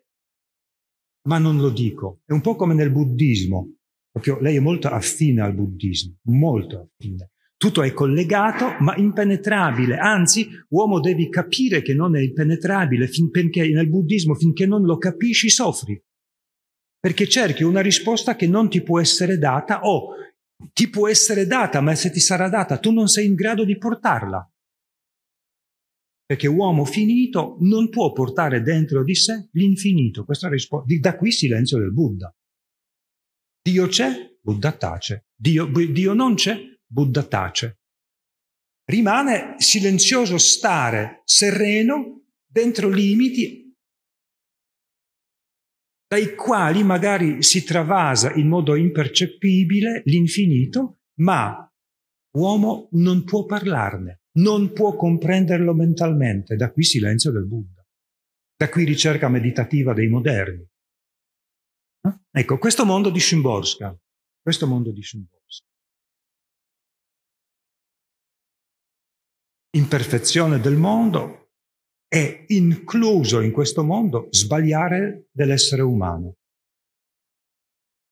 ma non lo dico. È un po' come nel buddismo, proprio lei è molto affine al buddismo, molto affine. Tutto è collegato ma impenetrabile, anzi uomo devi capire che non è impenetrabile fin, perché nel buddismo finché non lo capisci soffri, perché cerchi una risposta che non ti può essere data o ti può essere data ma se ti sarà data tu non sei in grado di portarla perché uomo finito non può portare dentro di sé l'infinito. Questa risposta, da qui silenzio del Buddha. Dio c'è, Buddha tace. Dio, Dio non c'è, Buddha tace. Rimane silenzioso stare sereno dentro limiti dai quali magari si travasa in modo impercettibile l'infinito, ma uomo non può parlarne non può comprenderlo mentalmente, da qui silenzio del Buddha, da qui ricerca meditativa dei moderni. Eh? Ecco, questo mondo di Szymborska, questo mondo di Szymborska. Imperfezione del mondo è incluso in questo mondo sbagliare dell'essere umano.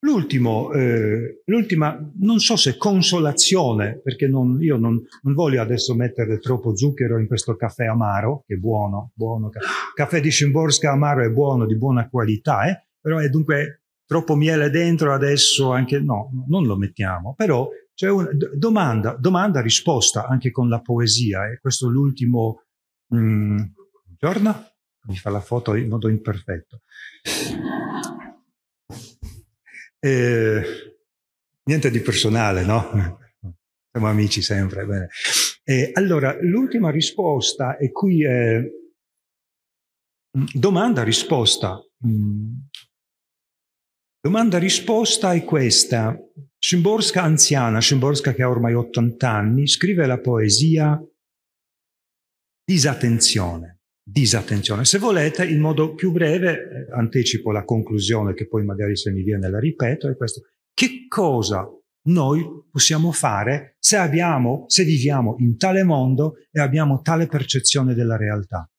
L'ultimo, eh, l'ultima, non so se consolazione, perché non, io non, non, voglio adesso mettere troppo zucchero in questo caffè amaro, che è buono, buono. Caffè di Szymborska amaro è buono, di buona qualità, eh? però è dunque troppo miele dentro adesso anche, no, non lo mettiamo, però c'è una domanda, domanda, risposta anche con la poesia, e eh? questo è l'ultimo, mh, mm, giorno, mi fa la foto in modo imperfetto. E, niente di personale, no? Siamo amici sempre. Bene. E, allora, l'ultima risposta, e qui è mm, domanda-risposta. Mm. Domanda-risposta è questa. Szymborska anziana, Szymborska che ha ormai 80 anni, scrive la poesia Disattenzione disattenzione. Se volete, in modo più breve, eh, anticipo la conclusione che poi magari se mi viene la ripeto, è questo. Che cosa noi possiamo fare se abbiamo, se viviamo in tale mondo e abbiamo tale percezione della realtà?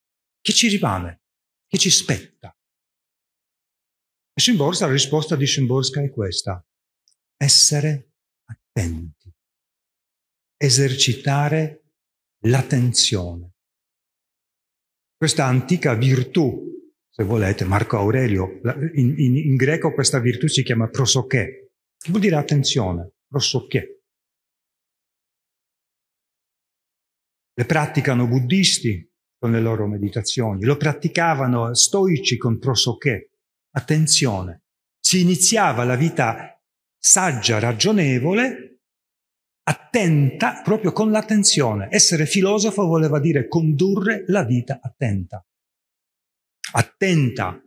Che ci rimane? Che ci spetta? E Szymborska, la risposta di Shimborska è questa. Essere attenti. Esercitare l'attenzione questa antica virtù, se volete, Marco Aurelio, in, in, in greco questa virtù si chiama prosoché, che vuol dire attenzione, prosoché. Le praticano buddisti con le loro meditazioni, lo praticavano stoici con prosoché, attenzione. Si iniziava la vita saggia, ragionevole, attenta proprio con l'attenzione. Essere filosofo voleva dire condurre la vita attenta. Attenta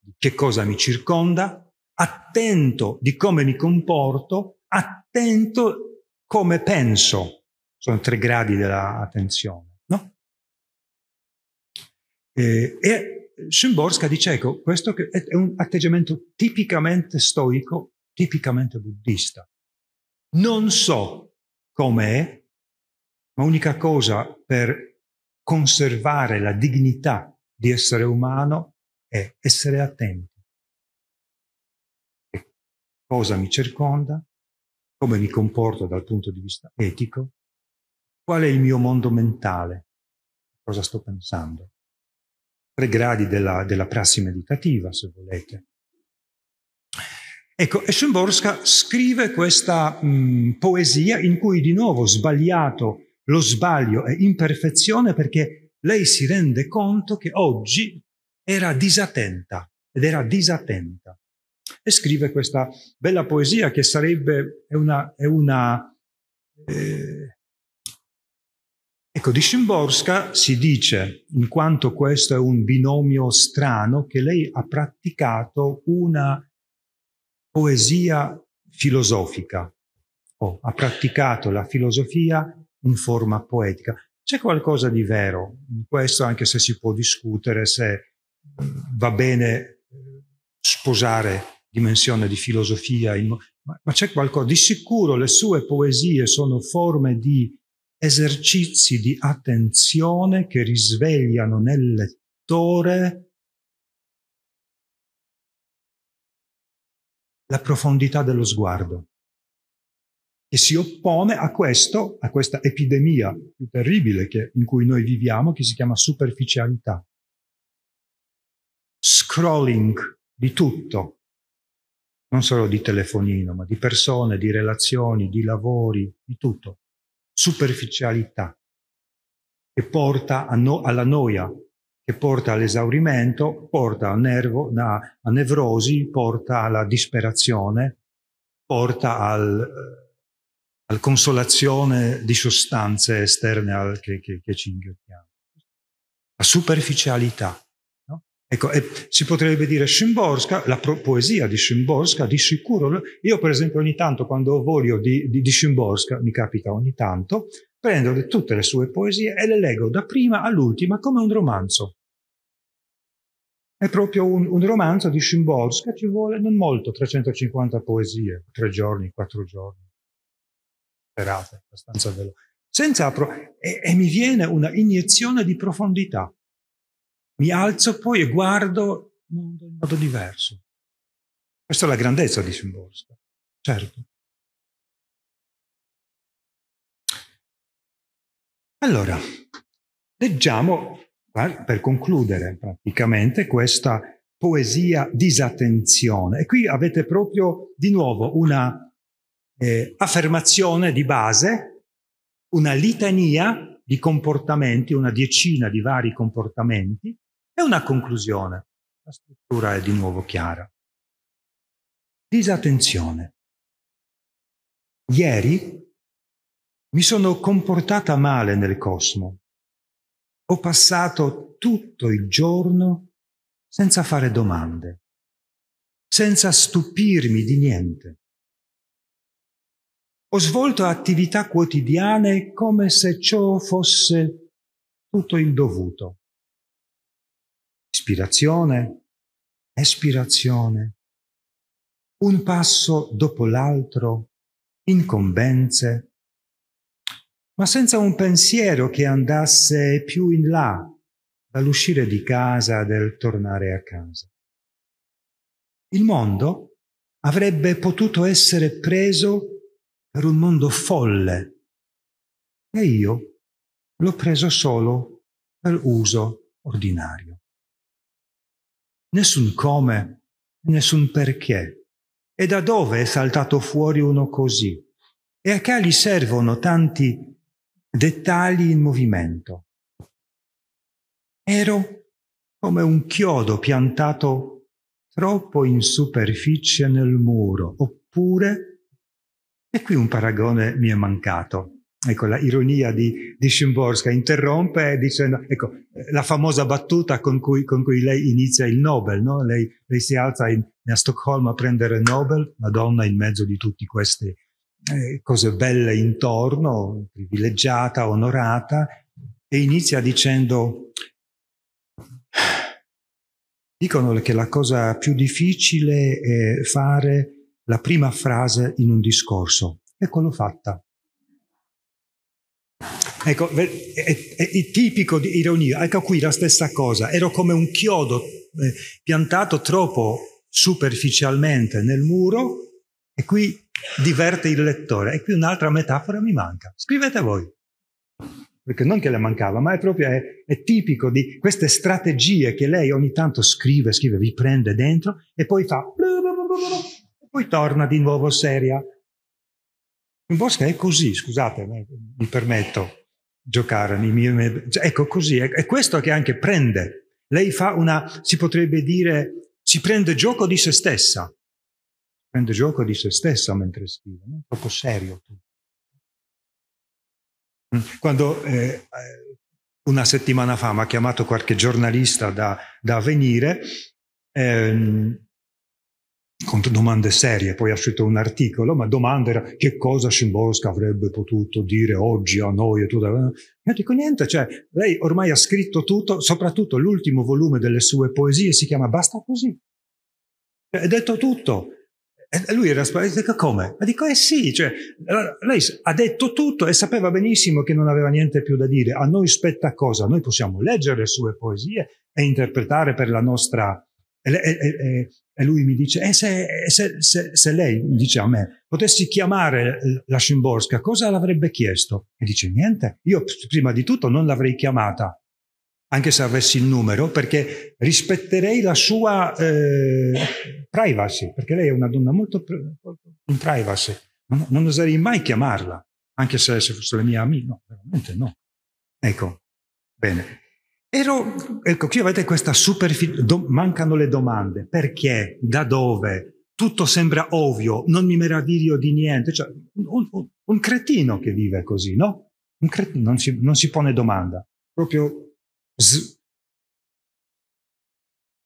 di che cosa mi circonda, attento di come mi comporto, attento come penso. Sono tre gradi dell'attenzione. No? E, e Szymborska dice, ecco, questo è un atteggiamento tipicamente stoico, tipicamente buddista. Non so come è, ma unica cosa per conservare la dignità di essere umano è essere attenti. Cosa mi circonda, come mi comporto dal punto di vista etico, qual è il mio mondo mentale, cosa sto pensando. Tre gradi della, della prassi meditativa, se volete. Ecco, Eschenborska scrive questa mh, mm, poesia in cui di nuovo sbagliato lo sbaglio è imperfezione perché lei si rende conto che oggi era disattenta ed era disattenta. E scrive questa bella poesia che sarebbe è una... È una eh, Ecco, di Szymborska si dice, in quanto questo è un binomio strano, che lei ha praticato una poesia filosofica o ha praticato la filosofia in forma poetica. C'è qualcosa di vero in questo, anche se si può discutere se va bene eh, sposare dimensione di filosofia, in, ma, ma c'è qualcosa, di sicuro le sue poesie sono forme di esercizi di attenzione che risvegliano nel lettore la profondità dello sguardo, che si oppone a questo, a questa epidemia più terribile che, in cui noi viviamo, che si chiama superficialità. Scrolling di tutto, non solo di telefonino, ma di persone, di relazioni, di lavori, di tutto. Superficialità che porta no alla noia, che porta all'esaurimento, porta a, nervo, a nevrosi, porta alla disperazione, porta al, al consolazione di sostanze esterne al, che, che, che, ci inghiottiamo. La superficialità. No? Ecco, si potrebbe dire Szymborska, la pro- poesia di Szymborska, di sicuro. Io per esempio ogni tanto quando voglio di, di, di Szymborska, mi capita ogni tanto, prendo tutte le sue poesie e le leggo da prima all'ultima come un romanzo. È proprio un, un romanzo di Szymborska, ci vuole non molto, 350 poesie, tre giorni, quattro giorni, serate, abbastanza veloce. Senza pro- e, e mi viene una iniezione di profondità. Mi alzo poi e guardo il mondo in modo diverso. Questa è la grandezza di Szymborska, certo. Allora, leggiamo per concludere praticamente questa poesia disattenzione. E qui avete proprio di nuovo una eh, affermazione di base, una litania di comportamenti, una decina di vari comportamenti e una conclusione. La struttura è di nuovo chiara. Disattenzione. Ieri mi sono comportata male nel cosmo. Ho passato tutto il giorno senza fare domande, senza stupirmi di niente. Ho svolto attività quotidiane come se ciò fosse tutto il dovuto. Ispirazione, espirazione, un passo dopo l'altro, incombenze, ma senza un pensiero che andasse più in là dall'uscire di casa, del tornare a casa. Il mondo avrebbe potuto essere preso per un mondo folle e io l'ho preso solo per uso ordinario. Nessun come, nessun perché. E da dove è saltato fuori uno così? E a che gli servono tanti dettagli in movimento. Ero come un chiodo piantato troppo in superficie nel muro, oppure, e qui un paragone mi è mancato, ecco la ironia di, di Szymborska interrompe dicendo, ecco, la famosa battuta con cui, con cui lei inizia il Nobel, no? lei, lei, si alza in, a Stoccolma a prendere Nobel, la donna in mezzo di tutti questi eh, cose belle intorno, privilegiata, onorata, e inizia dicendo, dicono che la cosa più difficile è fare la prima frase in un discorso. Eccolo fatta. Ecco, è, è, è, tipico di ironia. Ecco qui la stessa cosa. Ero come un chiodo eh, piantato troppo superficialmente nel muro e qui diverte il lettore. E qui un'altra metafora mi manca. Scrivete voi. Perché non che le mancava, ma è proprio è, è tipico di queste strategie che lei ogni tanto scrive, scrive, vi prende dentro e poi fa e poi torna di nuovo seria. In Bosca è così, scusate, mi permetto di giocare nei miei... Cioè, ecco così, è, questo che anche prende. Lei fa una, si potrebbe dire, si prende gioco di se stessa prende gioco di se stessa mentre scrive, non troppo serio mm. Quando eh, eh, una settimana fa mi ha chiamato qualche giornalista da, da venire ehm, con domande serie, poi ha scritto un articolo, ma domanda era che cosa Scimborska avrebbe potuto dire oggi a noi e tutto. Io dico niente, cioè lei ormai ha scritto tutto, soprattutto l'ultimo volume delle sue poesie si chiama Basta così. Cioè, è detto tutto, e lui era spaventato, come? Ma dico, eh sì, cioè, lei ha detto tutto e sapeva benissimo che non aveva niente più da dire. A noi spetta cosa? Noi possiamo leggere le sue poesie e interpretare per la nostra... E, e, e lui mi dice, e eh, se, se, se, se, lei, dice a me, potessi chiamare eh, la Szymborska, cosa l'avrebbe chiesto? E dice, niente, io prima di tutto non l'avrei chiamata, anche se avessi il numero, perché rispetterei la sua eh, privacy, perché lei è una donna molto in privacy. Non, non, oserei mai chiamarla, anche se, se fosse la mia amica. No, veramente no. Ecco, bene. Ero, ecco, qui avete questa superficie, mancano le domande, perché, da dove, tutto sembra ovvio, non mi meraviglio di niente, cioè, un, un, un cretino che vive così, no? Un cretino, non si, non si pone domanda, proprio Z-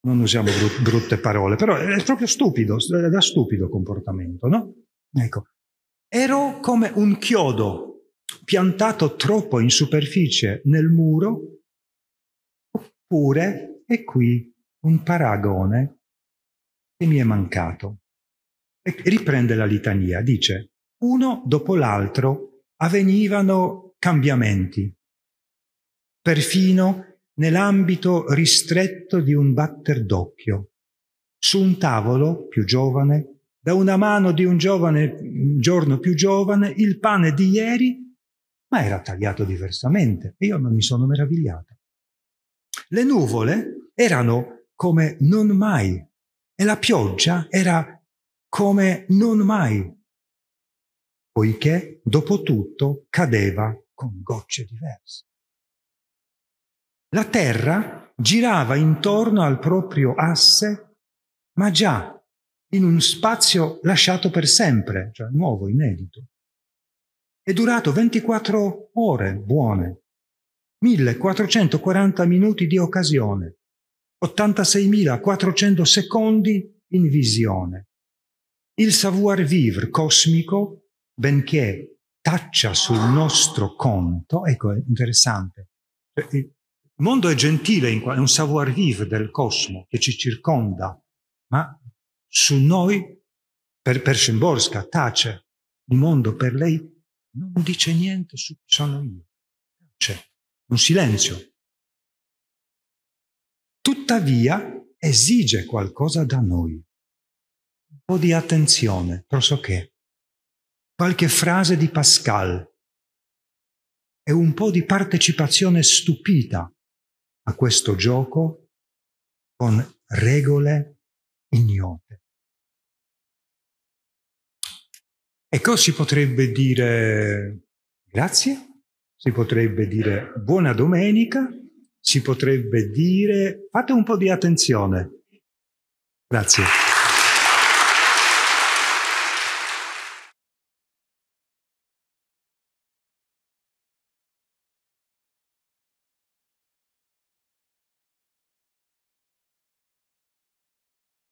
non usiamo brutte parole, però è proprio stupido, da stupido comportamento, no? Ecco, ero come un chiodo piantato troppo in superficie nel muro, oppure è qui un paragone che mi è mancato. E riprende la litania, dice, uno dopo l'altro avvenivano cambiamenti, perfino nell'ambito ristretto di un batter d'occhio, su un tavolo più giovane, da una mano di un giovane, un giorno più giovane, il pane di ieri, ma era tagliato diversamente e io non mi sono meravigliato. Le nuvole erano come non mai e la pioggia era come non mai, poiché dopo tutto cadeva con gocce diverse. La Terra girava intorno al proprio asse, ma già in un spazio lasciato per sempre, cioè nuovo, inedito. È durato 24 ore buone, 1440 minuti di occasione, 86.400 secondi in visione. Il savoir-vivre cosmico, benché taccia sul nostro conto, ecco, è interessante, cioè, il mondo è gentile, è un savoir-vivre del cosmo che ci circonda, ma su noi, per, per Szymborska, tace. Il mondo per lei non dice niente su chi sono io. C'è Un silenzio. Tuttavia esige qualcosa da noi. Un po' di attenzione, non so che. Qualche frase di Pascal e un po' di partecipazione stupita a questo gioco con regole ignote. Ecco, si potrebbe dire grazie, si potrebbe dire buona domenica, si potrebbe dire fate un po' di attenzione. Grazie.